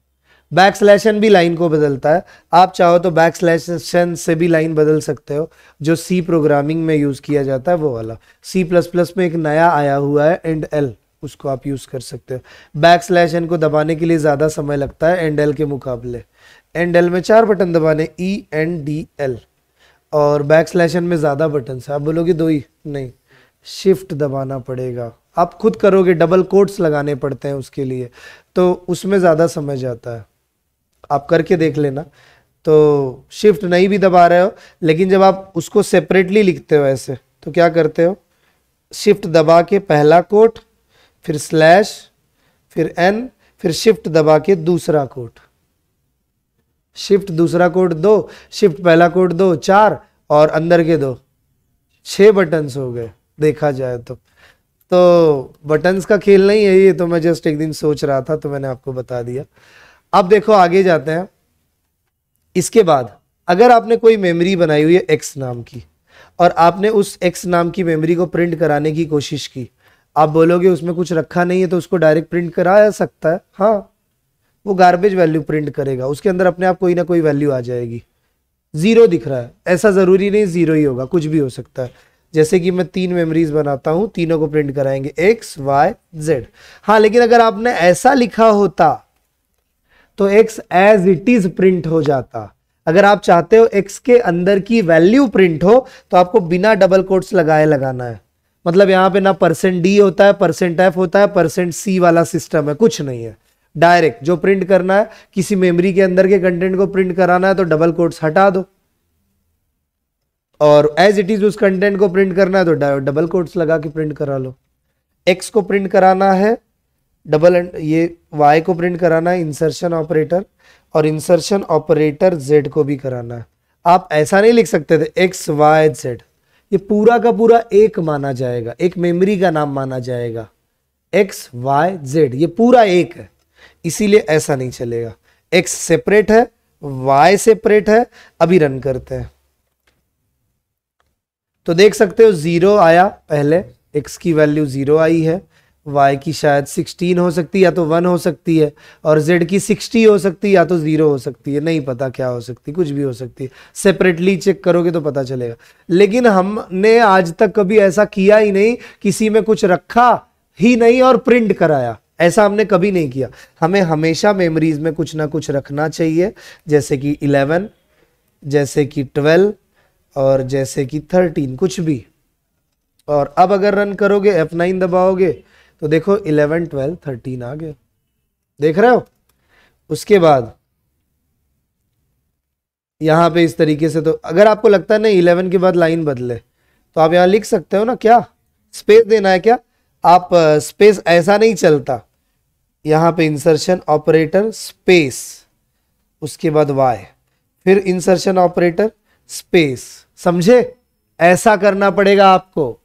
बैक स्लैशन भी लाइन को बदलता है आप चाहो तो बैक स्लैशन से भी लाइन बदल सकते हो जो सी प्रोग्रामिंग में यूज़ किया जाता है वो वाला सी प्लस प्लस में एक नया आया हुआ है एंड एल उसको आप यूज़ कर सकते हो बैक स्लैशन को दबाने के लिए ज़्यादा समय लगता है एंड एल के मुकाबले एंड एल में चार बटन दबाने ई एन डी एल और बैक स्लैशन में ज़्यादा बटन आप बोलोगे दो ही नहीं शिफ्ट दबाना पड़ेगा आप खुद करोगे डबल कोट्स लगाने पड़ते हैं उसके लिए तो उसमें ज़्यादा समय जाता है आप करके देख लेना तो शिफ्ट नहीं भी दबा रहे हो लेकिन जब आप उसको सेपरेटली लिखते हो ऐसे तो क्या करते हो शिफ्ट दबा के पहला कोट फिर स्लैश फिर एन फिर शिफ्ट दबा के दूसरा कोट शिफ्ट दूसरा कोड दो शिफ्ट पहला कोड दो चार और अंदर के दो छह बटन्स हो गए देखा जाए तो तो बटन्स का खेल नहीं है ये तो मैं जस्ट एक दिन सोच रहा था तो मैंने आपको बता दिया अब देखो आगे जाते हैं इसके बाद अगर आपने कोई मेमोरी बनाई हुई है एक्स नाम की और आपने उस एक्स नाम की मेमोरी को प्रिंट कराने की कोशिश की आप बोलोगे उसमें कुछ रखा नहीं है तो उसको डायरेक्ट प्रिंट कराया सकता है हाँ वो गार्बेज वैल्यू प्रिंट करेगा उसके अंदर अपने आप कोई ना कोई वैल्यू आ जाएगी ज़ीरो दिख रहा है ऐसा ज़रूरी नहीं ज़ीरो ही होगा कुछ भी हो सकता है जैसे कि मैं तीन मेमोरीज बनाता हूं तीनों को प्रिंट कराएंगे एक्स वाई जेड हाँ लेकिन अगर आपने ऐसा लिखा होता तो X as it is print हो जाता अगर आप चाहते हो एक्स के अंदर की वैल्यू प्रिंट हो तो आपको बिना डबल कोट्स लगाए लगाना है मतलब यहाँ पे ना परसेंट डी होता है परसेंट एफ होता है परसेंट सी वाला सिस्टम है कुछ नहीं है डायरेक्ट जो प्रिंट करना है किसी मेमोरी के अंदर के कंटेंट को प्रिंट कराना है तो डबल कोट्स हटा दो और एज इट इज उस कंटेंट को प्रिंट करना है तो डबल कोट्स लगा के प्रिंट करा लो एक्स को प्रिंट कराना है डबल एंड ये वाई को प्रिंट कराना है इंसर्शन ऑपरेटर और इंसर्शन ऑपरेटर जेड को भी कराना है आप ऐसा नहीं लिख सकते थे एक्स वाई जेड ये पूरा का पूरा एक माना जाएगा एक मेमोरी का नाम माना जाएगा एक्स वाई जेड ये पूरा एक है इसीलिए ऐसा नहीं चलेगा एक्स सेपरेट है वाई सेपरेट है अभी रन करते हैं तो देख सकते हो जीरो आया पहले एक्स की वैल्यू जीरो आई है वाई की शायद सिक्सटीन हो सकती है या तो वन हो सकती है और जेड की सिक्सटी हो सकती है या तो ज़ीरो हो सकती है नहीं पता क्या हो सकती कुछ भी हो सकती है सेपरेटली चेक करोगे तो पता चलेगा लेकिन हमने आज तक कभी ऐसा किया ही नहीं किसी में कुछ रखा ही नहीं और प्रिंट कराया ऐसा हमने कभी नहीं किया हमें हमेशा मेमोरीज में कुछ ना कुछ रखना चाहिए जैसे कि इलेवन जैसे कि ट्वेल्व और जैसे कि थर्टीन कुछ भी और अब अगर रन करोगे एफ नाइन दबाओगे तो देखो इलेवन ट्वेल्व थर्टीन आ गए देख रहे हो उसके बाद यहाँ पे इस तरीके से तो अगर आपको लगता है ना इलेवन के बाद लाइन बदले तो आप यहाँ लिख सकते हो ना क्या स्पेस देना है क्या आप स्पेस ऐसा नहीं चलता यहाँ पे इंसर्शन ऑपरेटर स्पेस उसके बाद वाई फिर इंसर्शन ऑपरेटर स्पेस समझे ऐसा करना पड़ेगा आपको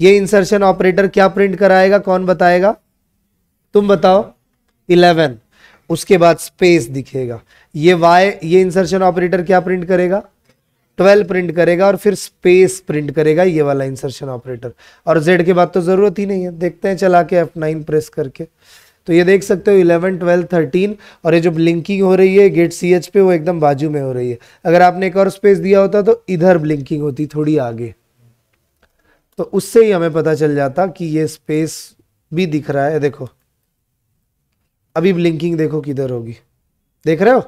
ये इंसर्शन ऑपरेटर क्या प्रिंट कराएगा कौन बताएगा तुम बताओ इलेवन उसके बाद स्पेस दिखेगा ये वाई ये इंसर्शन ऑपरेटर क्या प्रिंट करेगा ट्वेल्व प्रिंट करेगा और फिर स्पेस प्रिंट करेगा ये वाला इंसर्शन ऑपरेटर और जेड के बाद तो ज़रूरत ही नहीं है देखते हैं चला के एफ नाइन प्रेस करके तो ये देख सकते हो इलेवन ट्वेल्व थर्टीन और ये जो ब्लिंकिंग हो रही है गेट सी एच पे वो एकदम बाजू में हो रही है अगर आपने एक और स्पेस दिया होता तो इधर ब्लिंकिंग होती थोड़ी आगे तो उससे ही हमें पता चल जाता कि ये स्पेस भी दिख रहा है देखो अभी ब्लिंकिंग देखो किधर होगी देख रहे हो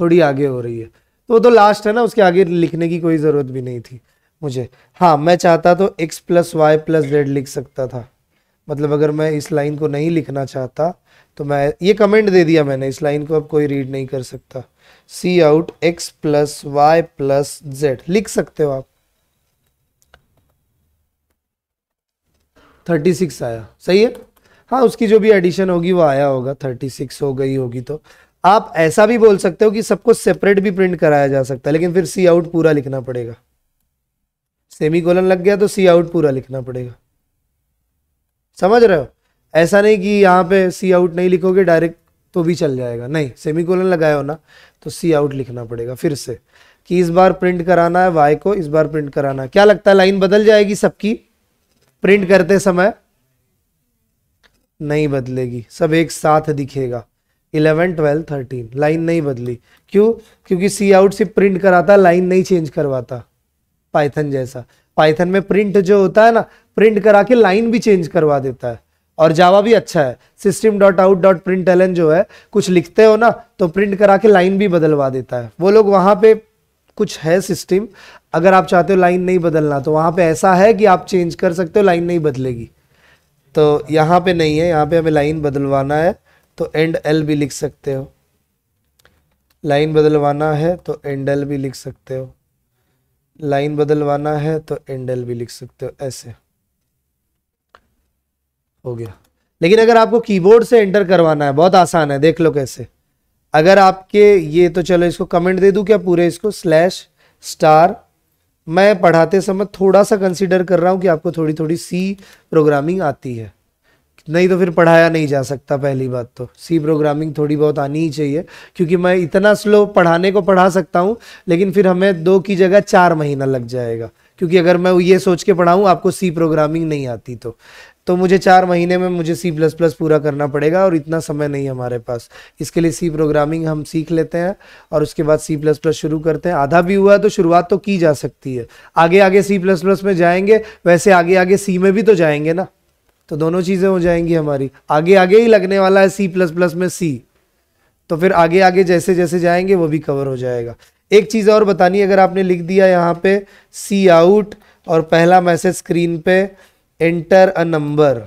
थोड़ी आगे हो रही है तो वो तो लास्ट है ना उसके आगे लिखने की कोई ज़रूरत भी नहीं थी मुझे हाँ मैं चाहता तो x plus Y plus Z लिख सकता था मतलब अगर मैं इस लाइन को नहीं लिखना चाहता तो मैं ये कमेंट दे दिया मैंने इस लाइन को अब कोई रीड नहीं कर सकता C out X plus Y plus Z लिख सकते हो आप थर्टी सिक्स आया सही है हाँ उसकी जो भी एडिशन होगी वो आया होगा थर्टी सिक्स हो गई होगी तो आप ऐसा भी बोल सकते हो कि सबको सेपरेट भी प्रिंट कराया जा सकता है लेकिन फिर सी आउट पूरा लिखना पड़ेगा सेमी कोलन लग गया तो सी आउट पूरा लिखना पड़ेगा समझ रहे हो ऐसा नहीं कि यहाँ पे सी आउट नहीं लिखोगे डायरेक्ट तो भी चल जाएगा नहीं सेमी कोलन लगाए हो ना तो सी आउट लिखना पड़ेगा फिर से कि इस बार प्रिंट कराना है वाई को इस बार प्रिंट कराना है क्या लगता है लाइन बदल जाएगी सबकी प्रिंट करते समय नहीं बदलेगी सब एक साथ दिखेगा इलेवन ट्वेल्व थर्टीन लाइन नहीं बदली क्यों क्योंकि सी आउट सिर्फ प्रिंट कराता लाइन नहीं चेंज करवाता पाइथन जैसा पाइथन में प्रिंट जो होता है ना प्रिंट करा के लाइन भी चेंज करवा देता है और जावा भी अच्छा है system dot out dot println जो है कुछ लिखते हो ना तो प्रिंट करा के लाइन भी बदलवा देता है वो लोग वहाँ पे कुछ है सिस्टम अगर आप चाहते हो लाइन नहीं बदलना तो वहाँ पे ऐसा है कि आप चेंज कर सकते हो लाइन नहीं बदलेगी तो यहाँ पे नहीं है यहाँ पे हमें लाइन बदलवाना है तो एंड एल भी लिख सकते हो लाइन बदलवाना है तो एंड एल भी लिख सकते हो लाइन बदलवाना है तो एंड एल भी लिख सकते हो ऐसे हो गया लेकिन अगर आपको कीबोर्ड से एंटर करवाना है बहुत आसान है देख लो कैसे अगर आपके ये तो चलो इसको कमेंट दे दूं क्या पूरे इसको स्लैश स्टार मैं पढ़ाते समय थोड़ा सा कंसीडर कर रहा हूं कि आपको थोड़ी थोड़ी सी प्रोग्रामिंग आती है नहीं तो फिर पढ़ाया नहीं जा सकता पहली बात तो सी प्रोग्रामिंग थोड़ी बहुत आनी ही चाहिए क्योंकि मैं इतना स्लो पढ़ाने को पढ़ा सकता हूँ लेकिन फिर हमें दो की जगह चार महीना लग जाएगा क्योंकि अगर मैं ये सोच के पढ़ाऊँ आपको सी प्रोग्रामिंग नहीं आती तो तो मुझे चार महीने में मुझे सी प्लस प्लस पूरा करना पड़ेगा और इतना समय नहीं हमारे पास इसके लिए सी प्रोग्रामिंग हम सीख लेते हैं और उसके बाद सी प्लस प्लस शुरू करते हैं आधा भी हुआ है तो शुरुआत तो की जा सकती है आगे आगे सी प्लस प्लस में जाएंगे वैसे आगे आगे सी में भी तो जाएंगे ना तो दोनों चीज़ें हो जाएंगी हमारी आगे आगे ही लगने वाला है सी प्लस प्लस में सी तो फिर आगे आगे जैसे जैसे जाएंगे वो भी कवर हो जाएगा एक चीज़ और बतानी अगर आपने लिख दिया यहाँ पे सी आउट और पहला मैसेज स्क्रीन पे एंटर अ नंबर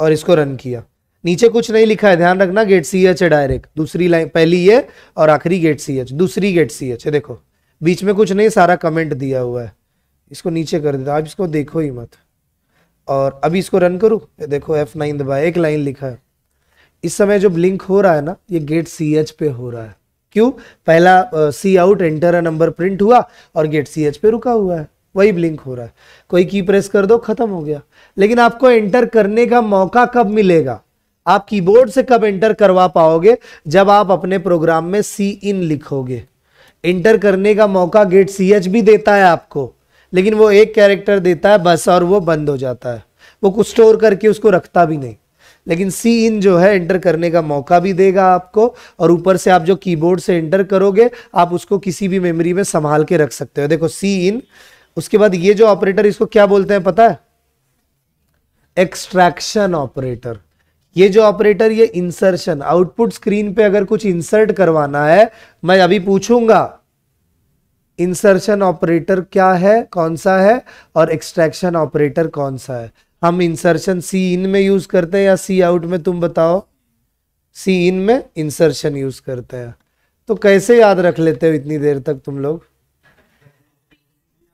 और इसको रन किया नीचे कुछ नहीं लिखा है ध्यान रखना गेट सी एच है डायरेक्ट दूसरी लाइन पहली ये और आखिरी गेट सी एच दूसरी गेट सी एच है देखो बीच में कुछ नहीं सारा कमेंट दिया हुआ है इसको नीचे कर देता आप इसको देखो ही मत और अभी इसको रन करूँ देखो एफ नाइन दबाए एक लाइन लिखा है इस समय जो ब्लिंक हो रहा है ना ये गेट सी एच पे हो रहा है क्यों पहला C out enter number print हुआ और गेट सी एच पे रुका हुआ है वही ब्लिंक हो रहा है कोई की प्रेस कर दो खत्म हो गया लेकिन आपको एंटर करने का मौका कब मिलेगा आप कीबोर्ड से कब एंटर करवा पाओगे जब आप अपने प्रोग्राम में सी इन लिखोगे एंटर करने का मौका गेट सी एच भी देता है आपको लेकिन वो एक कैरेक्टर देता है बस और वो बंद हो जाता है वो कुछ स्टोर करके उसको रखता भी नहीं लेकिन सी इन जो है एंटर करने का मौका भी देगा आपको और ऊपर से आप जो कीबोर्ड से एंटर करोगे आप उसको किसी भी मेमोरी में संभाल के रख सकते हो देखो सी इन उसके बाद ये जो ऑपरेटर इसको क्या बोलते हैं पता है एक्सट्रैक्शन ऑपरेटर ये जो ऑपरेटर ये इंसर्शन आउटपुट स्क्रीन पे अगर कुछ इंसर्ट करवाना है मैं अभी पूछूंगा इंसर्शन ऑपरेटर क्या है कौन सा है और एक्सट्रैक्शन ऑपरेटर कौन सा है हम इंसर्शन सी इन में यूज करते हैं या सी आउट में तुम बताओ सी इन में इंसर्शन यूज करते हैं तो कैसे याद रख लेते हो इतनी देर तक तुम लोग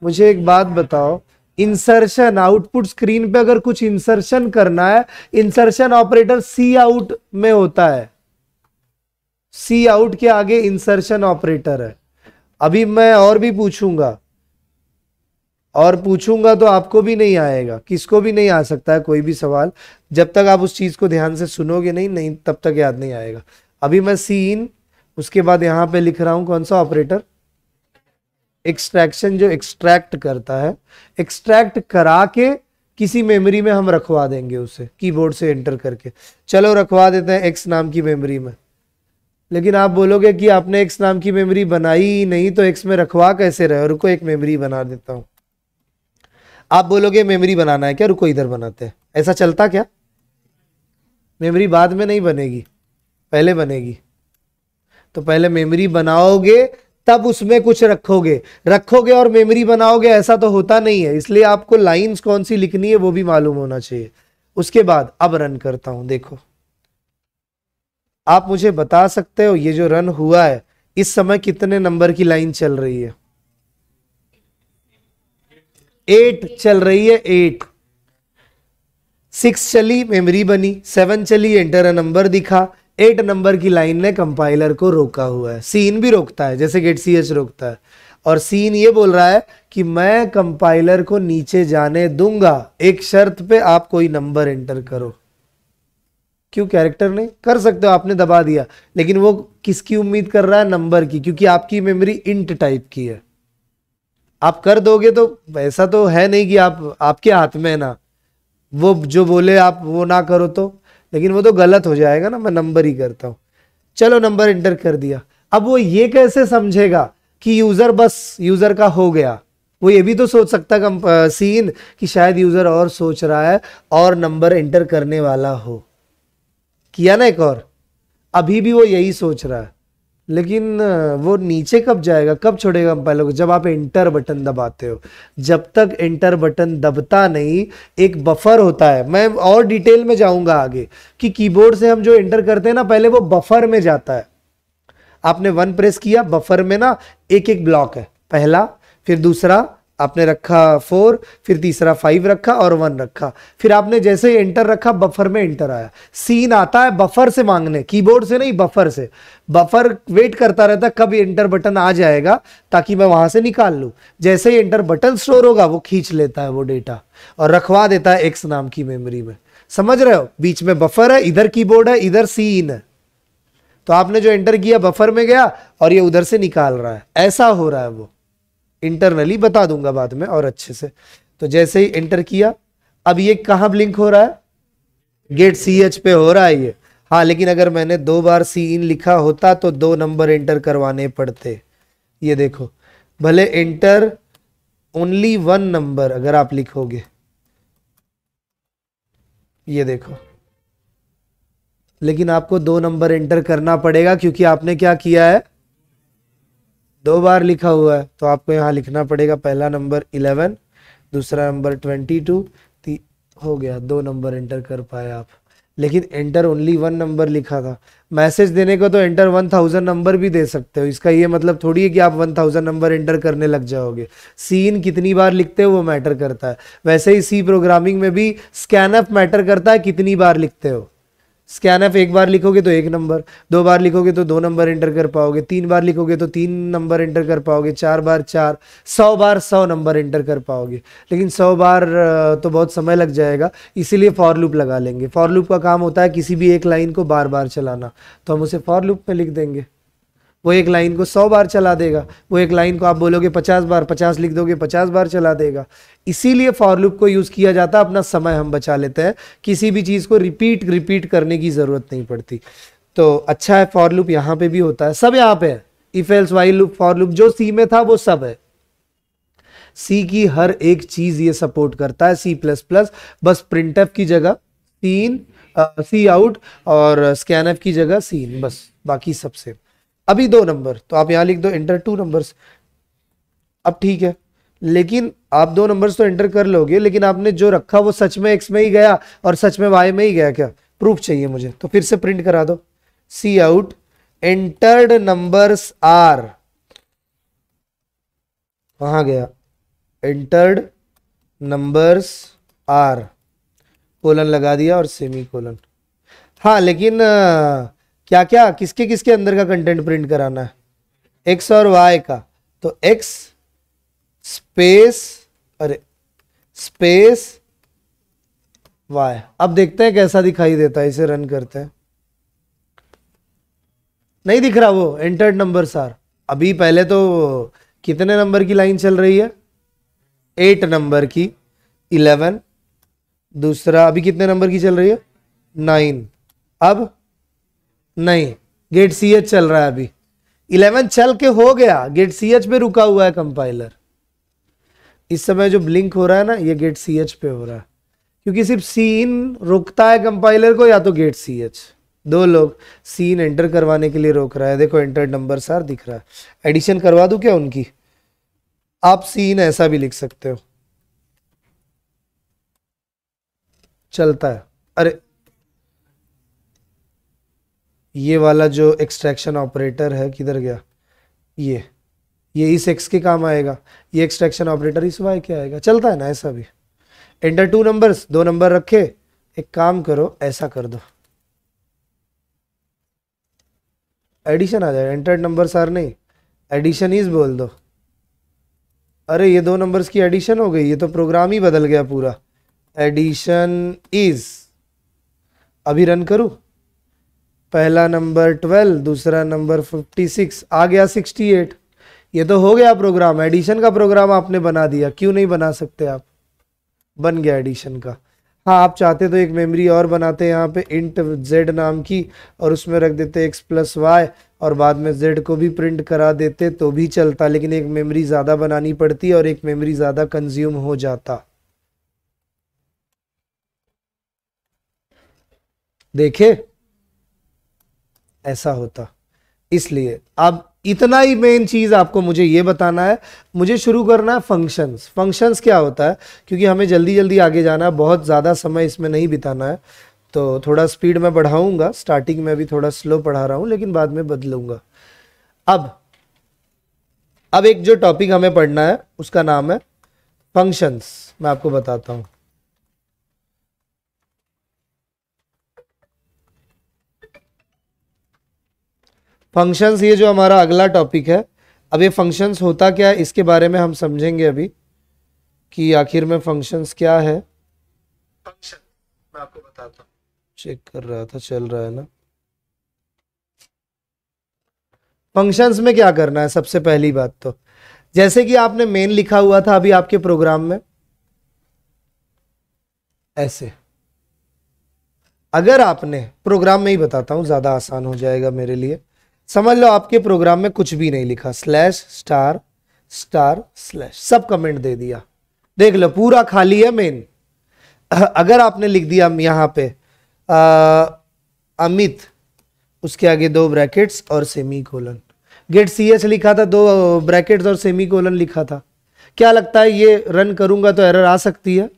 मुझे एक बात बताओ इंसर्शन आउटपुट स्क्रीन पे अगर कुछ इंसर्शन करना है इंसर्शन ऑपरेटर सी आउट में होता है सी आउट के आगे इंसर्शन ऑपरेटर है अभी मैं और भी पूछूंगा और पूछूंगा तो आपको भी नहीं आएगा किसको भी नहीं आ सकता है कोई भी सवाल जब तक आप उस चीज़ को ध्यान से सुनोगे नहीं नहीं तब तक याद नहीं आएगा अभी मैं सीन उसके बाद यहां पे लिख रहा हूँ कौन सा ऑपरेटर एक्सट्रैक्शन जो एक्सट्रैक्ट करता है एक्सट्रैक्ट करा के किसी मेमोरी में हम रखवा देंगे उसे कीबोर्ड से एंटर करके चलो रखवा देते हैं एक्स नाम की मेमोरी में लेकिन आप बोलोगे कि आपने एक्स नाम की मेमोरी बनाई ही नहीं तो एक्स में रखवा कैसे रहे रुको एक मेमोरी बना देता हूँ आप बोलोगे मेमोरी बनाना है क्या रुको इधर बनाते हैं ऐसा चलता क्या मेमोरी बाद में नहीं बनेगी पहले बनेगी तो पहले मेमोरी बनाओगे तब उसमें कुछ रखोगे रखोगे और मेमोरी बनाओगे ऐसा तो होता नहीं है इसलिए आपको लाइंस कौन सी लिखनी है वो भी मालूम होना चाहिए उसके बाद अब रन करता हूं देखो आप मुझे बता सकते हो ये जो रन हुआ है इस समय कितने नंबर की लाइन चल रही है एट चल रही है एट सिक्स चली मेमोरी बनी सेवन चली एंटर अ नंबर दिखा एट नंबर की लाइन ने कंपाइलर को रोका हुआ है सीन भी रोकता है जैसे गेट सी एच रोकता है और सीन ये बोल रहा है कि मैं कंपाइलर को नीचे जाने दूंगा एक शर्त पे आप कोई नंबर एंटर करो क्यों कैरेक्टर नहीं कर सकते हो आपने दबा दिया लेकिन वो किसकी उम्मीद कर रहा है नंबर की क्योंकि आपकी मेमोरी इंट टाइप की है आप कर दोगे तो ऐसा तो है नहीं कि आप आपके हाथ में है ना वो जो बोले आप वो ना करो तो लेकिन वो तो गलत हो जाएगा ना मैं नंबर ही करता हूँ चलो नंबर इंटर कर दिया अब वो ये कैसे समझेगा कि यूज़र बस यूज़र का हो गया वो ये भी तो सोच सकता कम सीन कि शायद यूज़र और सोच रहा है और नंबर इंटर करने वाला हो किया ना एक और अभी भी वो यही सोच रहा है लेकिन वो नीचे कब जाएगा कब छोड़ेगा अंपायर को जब आप इंटर बटन दबाते हो जब तक इंटर बटन दबता नहीं एक बफर होता है मैं और डिटेल में जाऊंगा आगे कि कीबोर्ड से हम जो इंटर करते हैं ना पहले वो बफर में जाता है आपने वन प्रेस किया बफर में ना एक एक ब्लॉक है पहला फिर दूसरा आपने रखा फोर फिर तीसरा फाइव रखा और वन रखा फिर आपने जैसे ही एंटर रखा बफर में एंटर आया सीन आता है बफर से मांगने कीबोर्ड से नहीं बफर से बफर वेट करता रहता कब एंटर बटन आ जाएगा ताकि मैं वहां से निकाल लूँ जैसे ही एंटर बटन स्टोर होगा वो खींच लेता है वो डेटा और रखवा देता है एक्स नाम की मेमोरी में समझ रहे हो बीच में बफर है इधर कीबोर्ड है इधर सीन है तो आपने जो एंटर किया बफर में गया और ये उधर से निकाल रहा है ऐसा हो रहा है वो इंटरनली बता दूंगा बाद में और अच्छे से तो जैसे ही एंटर किया अब ये कहाँ ब्लिंक हो रहा है गेट सी एच पे हो रहा है ये हाँ लेकिन अगर मैंने दो बार सी इन लिखा होता तो दो नंबर एंटर करवाने पड़ते ये देखो भले एंटर ओनली वन नंबर अगर आप लिखोगे ये देखो लेकिन आपको दो नंबर एंटर करना पड़ेगा क्योंकि आपने क्या किया है दो बार लिखा हुआ है तो आपको यहाँ लिखना पड़ेगा पहला नंबर इलेवन दूसरा नंबर ट्वेंटी टू हो गया दो नंबर एंटर कर पाए आप लेकिन एंटर ओनली वन नंबर लिखा था मैसेज देने को तो एंटर वन थाउजेंड नंबर भी दे सकते हो इसका ये मतलब थोड़ी है कि आप वन थाउजेंड नंबर एंटर करने लग जाओगे सीन कितनी बार लिखते हो वो मैटर करता है वैसे ही सी प्रोग्रामिंग में भी स्कैनअप मैटर करता है कितनी बार लिखते हो स्कैन एफ एक बार लिखोगे तो एक नंबर दो बार लिखोगे तो दो नंबर एंटर कर पाओगे तीन बार लिखोगे तो तीन नंबर एंटर कर पाओगे चार बार चार सौ बार सौ नंबर एंटर कर पाओगे लेकिन सौ बार तो बहुत समय लग जाएगा इसीलिए फॉर लूप लगा लेंगे फॉर लूप का काम होता है किसी भी एक लाइन को बार बार चलाना तो हम उसे फॉर लूप में लिख देंगे वो एक लाइन को सौ बार चला देगा वो एक लाइन को आप बोलोगे पचास बार पचास लिख दोगे पचास बार चला देगा इसीलिए फॉर लूप को यूज़ किया जाता है अपना समय हम बचा लेते हैं किसी भी चीज़ को रिपीट रिपीट करने की ज़रूरत नहीं पड़ती तो अच्छा है फॉर लूप यहाँ पे भी होता है सब यहाँ पे है if else while loop for loop जो सी में था वो सब है सी की हर एक चीज़ ये सपोर्ट करता है सी प्लस प्लस बस प्रिंट की जगह सीन सी आउट और स्कैन की जगह सीन बस बाकी सबसे अभी दो नंबर तो आप यहाँ लिख दो इंटर टू नंबर्स अब ठीक है लेकिन आप दो नंबर्स तो एंटर कर लोगे लेकिन आपने जो रखा वो सच में एक्स में ही गया और सच में वाई में ही गया क्या प्रूफ चाहिए मुझे तो फिर से प्रिंट करा दो C out entered numbers are कहा गया एंटर्ड नंबर्स आर कोलन लगा दिया और सेमी कोलन हाँ लेकिन आ, क्या क्या किसके किसके अंदर का कंटेंट प्रिंट कराना है एक्स और वाई का तो एक्स स्पेस अरे स्पेस वाई अब देखते हैं कैसा दिखाई देता है इसे रन करते हैं नहीं दिख रहा वो एंटर्ड नंबर सार अभी पहले तो कितने नंबर की लाइन चल रही है एट नंबर की इलेवन दूसरा अभी कितने नंबर की चल रही है नाइन अब नहीं गेट सी एच चल रहा है अभी इलेवन चल के हो गया गेट सी एच पे रुका हुआ है कंपाइलर इस समय जो ब्लिंक हो रहा है ना ये गेट सी एच पे हो रहा है क्योंकि सिर्फ सीन रोकता है कंपाइलर को या तो गेट सी एच दो लोग सीन एंटर करवाने के लिए रोक रहा है देखो एंटर नंबर सार दिख रहा है एडिशन करवा दू क्या उनकी आप सीन ऐसा भी लिख सकते हो चलता है अरे ये वाला जो एक्सट्रैक्शन ऑपरेटर है किधर गया ये ये इस एक्स के काम आएगा ये एक्सट्रैक्शन ऑपरेटर इस वाई के आएगा चलता है ना ऐसा भी एंटर टू नंबर्स दो नंबर रखे एक काम करो ऐसा कर दो एडिशन आ जाए एंटर नंबर्स आर नहीं एडिशन इज बोल दो अरे ये दो नंबर्स की एडिशन हो गई ये तो प्रोग्राम ही बदल गया पूरा एडिशन इज अभी रन करूँ पहला नंबर ट्वेल्व दूसरा नंबर फिफ्टी सिक्स आ गया सिक्सटी एट ये तो हो गया प्रोग्राम एडिशन का प्रोग्राम आपने बना दिया क्यों नहीं बना सकते आप बन गया एडिशन का हाँ आप चाहते तो एक मेमोरी और बनाते यहाँ पे इंट जेड नाम की और उसमें रख देते एक्स प्लस वाई और बाद में जेड को भी प्रिंट करा देते तो भी चलता लेकिन एक मेमोरी ज़्यादा बनानी पड़ती और एक मेमोरी ज़्यादा कंज्यूम हो जाता देखे ऐसा होता इसलिए अब इतना ही मेन चीज़ आपको मुझे ये बताना है मुझे शुरू करना है फंक्शंस फंक्शंस क्या होता है क्योंकि हमें जल्दी जल्दी आगे जाना है बहुत ज़्यादा समय इसमें नहीं बिताना है तो थोड़ा स्पीड में बढ़ाऊंगा स्टार्टिंग में भी थोड़ा स्लो पढ़ा रहा हूँ लेकिन बाद में बदलूंगा अब अब एक जो टॉपिक हमें पढ़ना है उसका नाम है फंक्शंस मैं आपको बताता हूँ फंक्शंस ये जो हमारा अगला टॉपिक है अब ये फंक्शंस होता क्या है इसके बारे में हम समझेंगे अभी कि आखिर में फंक्शंस क्या है फंक्शन मैं आपको बताता हूँ चेक कर रहा था चल रहा है ना फंक्शंस में क्या करना है सबसे पहली बात तो जैसे कि आपने मेन लिखा हुआ था अभी आपके प्रोग्राम में ऐसे अगर आपने प्रोग्राम में ही बताता हूं ज्यादा आसान हो जाएगा मेरे लिए समझ लो आपके प्रोग्राम में कुछ भी नहीं लिखा स्लैश स्टार स्टार स्लैश सब कमेंट दे दिया देख लो पूरा खाली है मेन अगर आपने लिख दिया यहां पे आ, अमित उसके आगे दो ब्रैकेट्स और semicolon get C H लिखा था दो ब्रैकेट्स और सेमी कोलन लिखा था क्या लगता है ये रन करूंगा तो एरर आ सकती है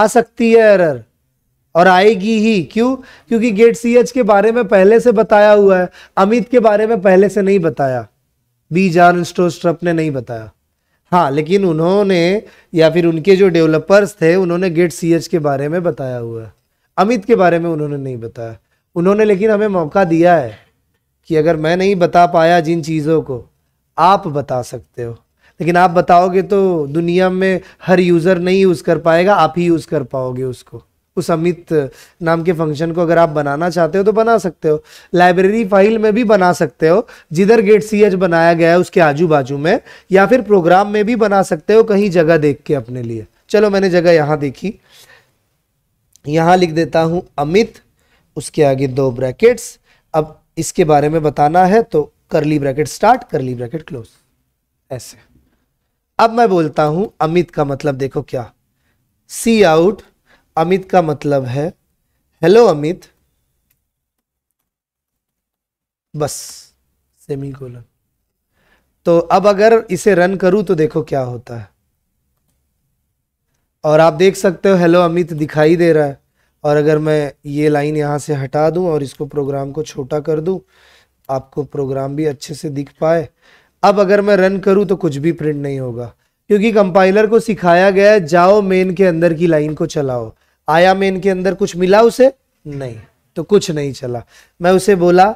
आ सकती है एरर और आएगी ही क्यों क्योंकि गेट सी एच के बारे में पहले से बताया हुआ है अमित के बारे में पहले से नहीं बताया बी जान स्टोस्ट्रप ने नहीं बताया हाँ लेकिन उन्होंने या फिर उनके जो डेवलपर्स थे उन्होंने गेट सी एच के बारे में बताया हुआ है अमित के बारे में उन्होंने नहीं बताया उन्होंने लेकिन हमें मौका दिया है कि अगर मैं नहीं बता पाया जिन चीज़ों को आप बता सकते हो लेकिन आप बताओगे तो दुनिया में हर यूज़र नहीं यूज़ कर पाएगा आप ही यूज़ कर पाओगे उसको उस अमित नाम के फंक्शन को अगर आप बनाना चाहते हो तो बना सकते हो लाइब्रेरी फाइल में भी बना सकते हो जिधर गेट सी एच बनाया गया है उसके आजू बाजू में या फिर प्रोग्राम में भी बना सकते हो कहीं जगह देख के अपने लिए चलो मैंने जगह यहां देखी यहां लिख देता हूं अमित उसके आगे दो ब्रैकेट्स अब इसके बारे में बताना है तो curly bracket start curly bracket close ऐसे अब मैं बोलता हूं अमित का मतलब देखो क्या सी आउट अमित का मतलब है हेलो अमित बस सेमी कोलन तो अब अगर इसे रन करूं तो देखो क्या होता है और आप देख सकते हो हेलो अमित दिखाई दे रहा है और अगर मैं ये लाइन यहाँ से हटा दूं और इसको प्रोग्राम को छोटा कर दूं आपको प्रोग्राम भी अच्छे से दिख पाए अब अगर मैं रन करूं तो कुछ भी प्रिंट नहीं होगा क्योंकि कंपाइलर को सिखाया गया है जाओ मेन के अंदर की लाइन को चलाओ आया मेन के अंदर कुछ मिला उसे नहीं तो कुछ नहीं चला मैं उसे बोला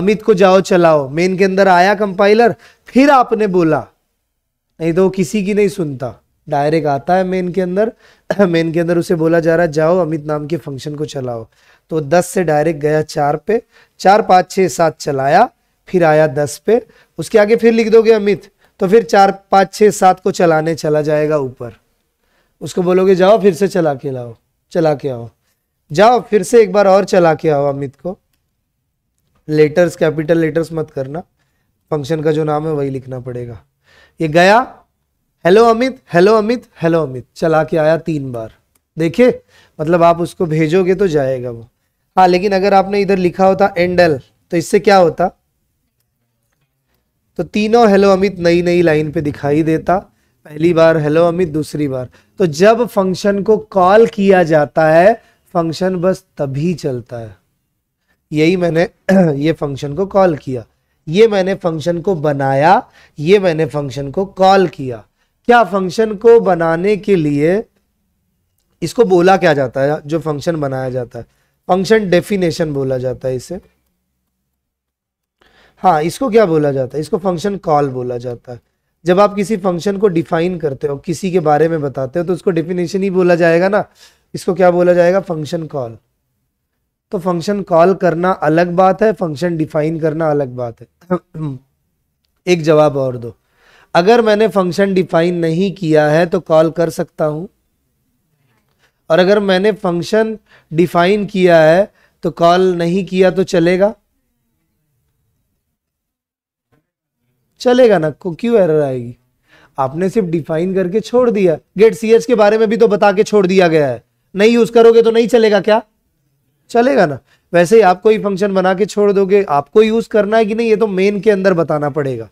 अमित को जाओ चलाओ मेन के अंदर आया कंपाइलर फिर आपने बोला नहीं तो वो किसी की नहीं सुनता डायरेक्ट आता है मेन के अंदर मेन के अंदर उसे बोला जा रहा है जाओ अमित नाम के फंक्शन को चलाओ तो दस से डायरेक्ट गया चार पे चार पांच छह सात चलाया फिर आया दस पे उसके आगे फिर लिख दोगे अमित तो फिर चार पाँच छः सात को चलाने चला जाएगा ऊपर उसको बोलोगे जाओ फिर से चला के लाओ चला के आओ जाओ फिर से एक बार और चला के आओ अमित को लेटर्स कैपिटल लेटर्स मत करना फंक्शन का जो नाम है वही लिखना पड़ेगा ये गया hello Amit hello Amit hello Amit चला के आया तीन बार देखिए मतलब आप उसको भेजोगे तो जाएगा वो हाँ लेकिन अगर आपने इधर लिखा होता एंडल तो इससे क्या होता तो तीनों हेलो अमित नई नई लाइन पे दिखाई देता पहली बार हेलो अमित दूसरी बार तो जब फंक्शन को कॉल किया जाता है फंक्शन बस तभी चलता है यही मैंने ये फंक्शन को कॉल किया ये मैंने फंक्शन को बनाया ये मैंने फंक्शन को कॉल किया क्या फंक्शन को बनाने के लिए इसको बोला क्या जाता है जो फंक्शन बनाया जाता है फंक्शन डेफिनेशन बोला जाता है इसे हाँ इसको क्या बोला जाता है इसको फंक्शन कॉल बोला जाता है जब आप किसी फंक्शन को डिफाइन करते हो किसी के बारे में बताते हो तो उसको डिफिनेशन ही बोला जाएगा ना इसको क्या बोला जाएगा फंक्शन कॉल तो फंक्शन कॉल करना अलग बात है फंक्शन डिफाइन करना अलग बात है एक जवाब और दो अगर मैंने फंक्शन डिफाइन नहीं किया है तो कॉल कर सकता हूँ और अगर मैंने फंक्शन डिफाइन किया है तो कॉल नहीं किया तो चलेगा चलेगा ना को क्यों एरर आएगी आपने सिर्फ डिफाइन करके छोड़ दिया गेट सी के बारे में भी तो बता के छोड़ दिया गया है नहीं यूज करोगे तो नहीं चलेगा क्या चलेगा ना वैसे ही आप कोई फंक्शन बना के छोड़ दोगे आपको यूज करना है कि नहीं ये तो मेन के अंदर बताना पड़ेगा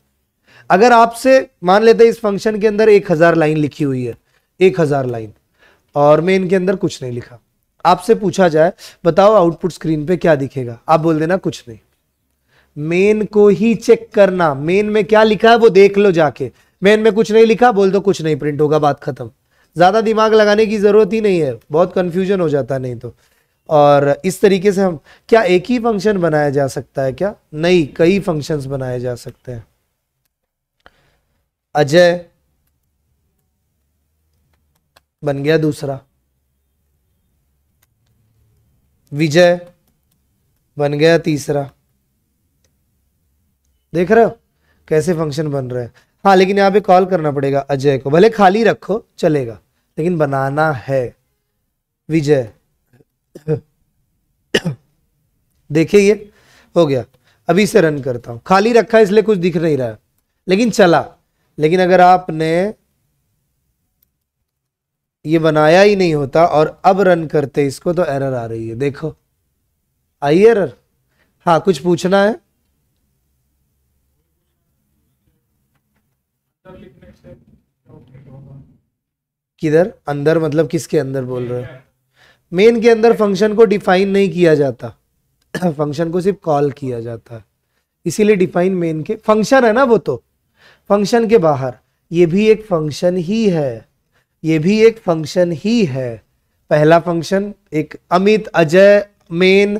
अगर आपसे मान लेते इस फंक्शन के अंदर एक हजार लाइन लिखी हुई है एक हजार लाइन और मेन के अंदर कुछ नहीं लिखा आपसे पूछा जाए बताओ आउटपुट स्क्रीन पे क्या दिखेगा आप बोल देना कुछ नहीं मेन को ही चेक करना मेन में क्या लिखा है वो देख लो जाके मेन में कुछ नहीं लिखा बोल दो कुछ नहीं प्रिंट होगा बात खत्म ज़्यादा दिमाग लगाने की ज़रूरत ही नहीं है बहुत कंफ्यूजन हो जाता नहीं तो और इस तरीके से हम क्या एक ही फंक्शन बनाया जा सकता है क्या नहीं कई फंक्शंस बनाए जा सकते हैं अजय बन गया दूसरा विजय बन गया तीसरा देख रहे हो कैसे फंक्शन बन रहे हैं हाँ लेकिन यहाँ पे कॉल करना पड़ेगा अजय को भले खाली रखो चलेगा लेकिन बनाना है विजय देखिए ये हो गया अभी से रन करता हूँ खाली रखा इसलिए कुछ दिख नहीं रहा लेकिन चला लेकिन अगर आपने ये बनाया ही नहीं होता और अब रन करते इसको तो एरर आ रही है देखो आई एरर हाँ कुछ पूछना है किधर अंदर मतलब किसके अंदर बोल रहे हो मेन के अंदर फंक्शन को डिफाइन नहीं किया जाता फंक्शन को सिर्फ कॉल किया जाता है इसीलिए डिफाइन मेन के फंक्शन है ना वो तो फंक्शन के बाहर ये भी एक फंक्शन ही है ये भी एक फंक्शन ही है पहला फंक्शन एक अमित अजय मेन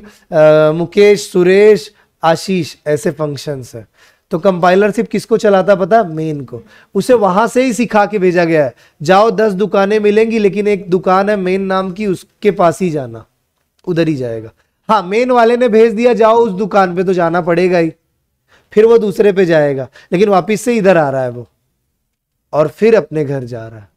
मुकेश सुरेश आशीष ऐसे फंक्शंस है तो सिर्फ किसको चलाता पता मेन को उसे वहां से ही सिखा के भेजा गया है जाओ दस दुकानें मिलेंगी लेकिन एक दुकान है मेन नाम की उसके पास ही जाना उधर ही जाएगा हाँ मेन वाले ने भेज दिया जाओ उस दुकान पे तो जाना पड़ेगा ही फिर वो दूसरे पे जाएगा लेकिन वापिस से इधर आ रहा है वो और फिर अपने घर जा रहा है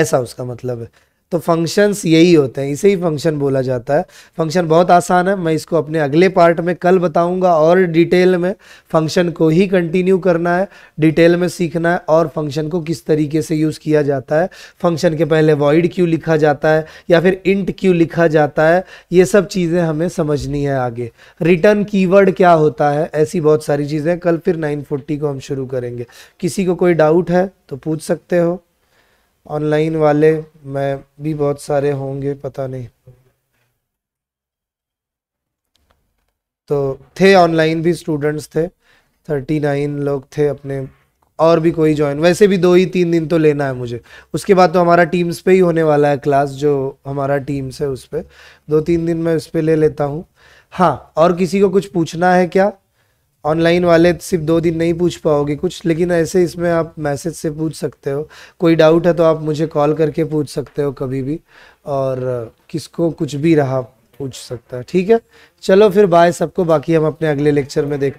ऐसा उसका मतलब है तो फंक्शंस यही होते हैं इसे ही फंक्शन बोला जाता है फंक्शन बहुत आसान है मैं इसको अपने अगले पार्ट में कल बताऊंगा और डिटेल में फंक्शन को ही कंटिन्यू करना है डिटेल में सीखना है और फंक्शन को किस तरीके से यूज़ किया जाता है फंक्शन के पहले वॉइड क्यों लिखा जाता है या फिर इंट क्यों लिखा जाता है ये सब चीज़ें हमें समझनी है आगे रिटर्न की क्या होता है ऐसी बहुत सारी चीज़ें कल फिर नाइन को हम शुरू करेंगे किसी को कोई डाउट है तो पूछ सकते हो ऑनलाइन वाले मैं भी बहुत सारे होंगे पता नहीं तो थे ऑनलाइन भी स्टूडेंट्स थे थर्टी नाइन लोग थे अपने और भी कोई ज्वाइन वैसे भी दो ही तीन दिन तो लेना है मुझे उसके बाद तो हमारा टीम्स पे ही होने वाला है क्लास जो हमारा टीम्स है उस पर दो तीन दिन मैं उस पर ले लेता हूँ हाँ और किसी को कुछ पूछना है क्या ऑनलाइन वाले सिर्फ दो दिन नहीं पूछ पाओगे कुछ लेकिन ऐसे इसमें आप मैसेज से पूछ सकते हो कोई डाउट है तो आप मुझे कॉल करके पूछ सकते हो कभी भी और किसको कुछ भी रहा पूछ सकता है ठीक है चलो फिर बाय सबको बाकी हम अपने अगले लेक्चर में देख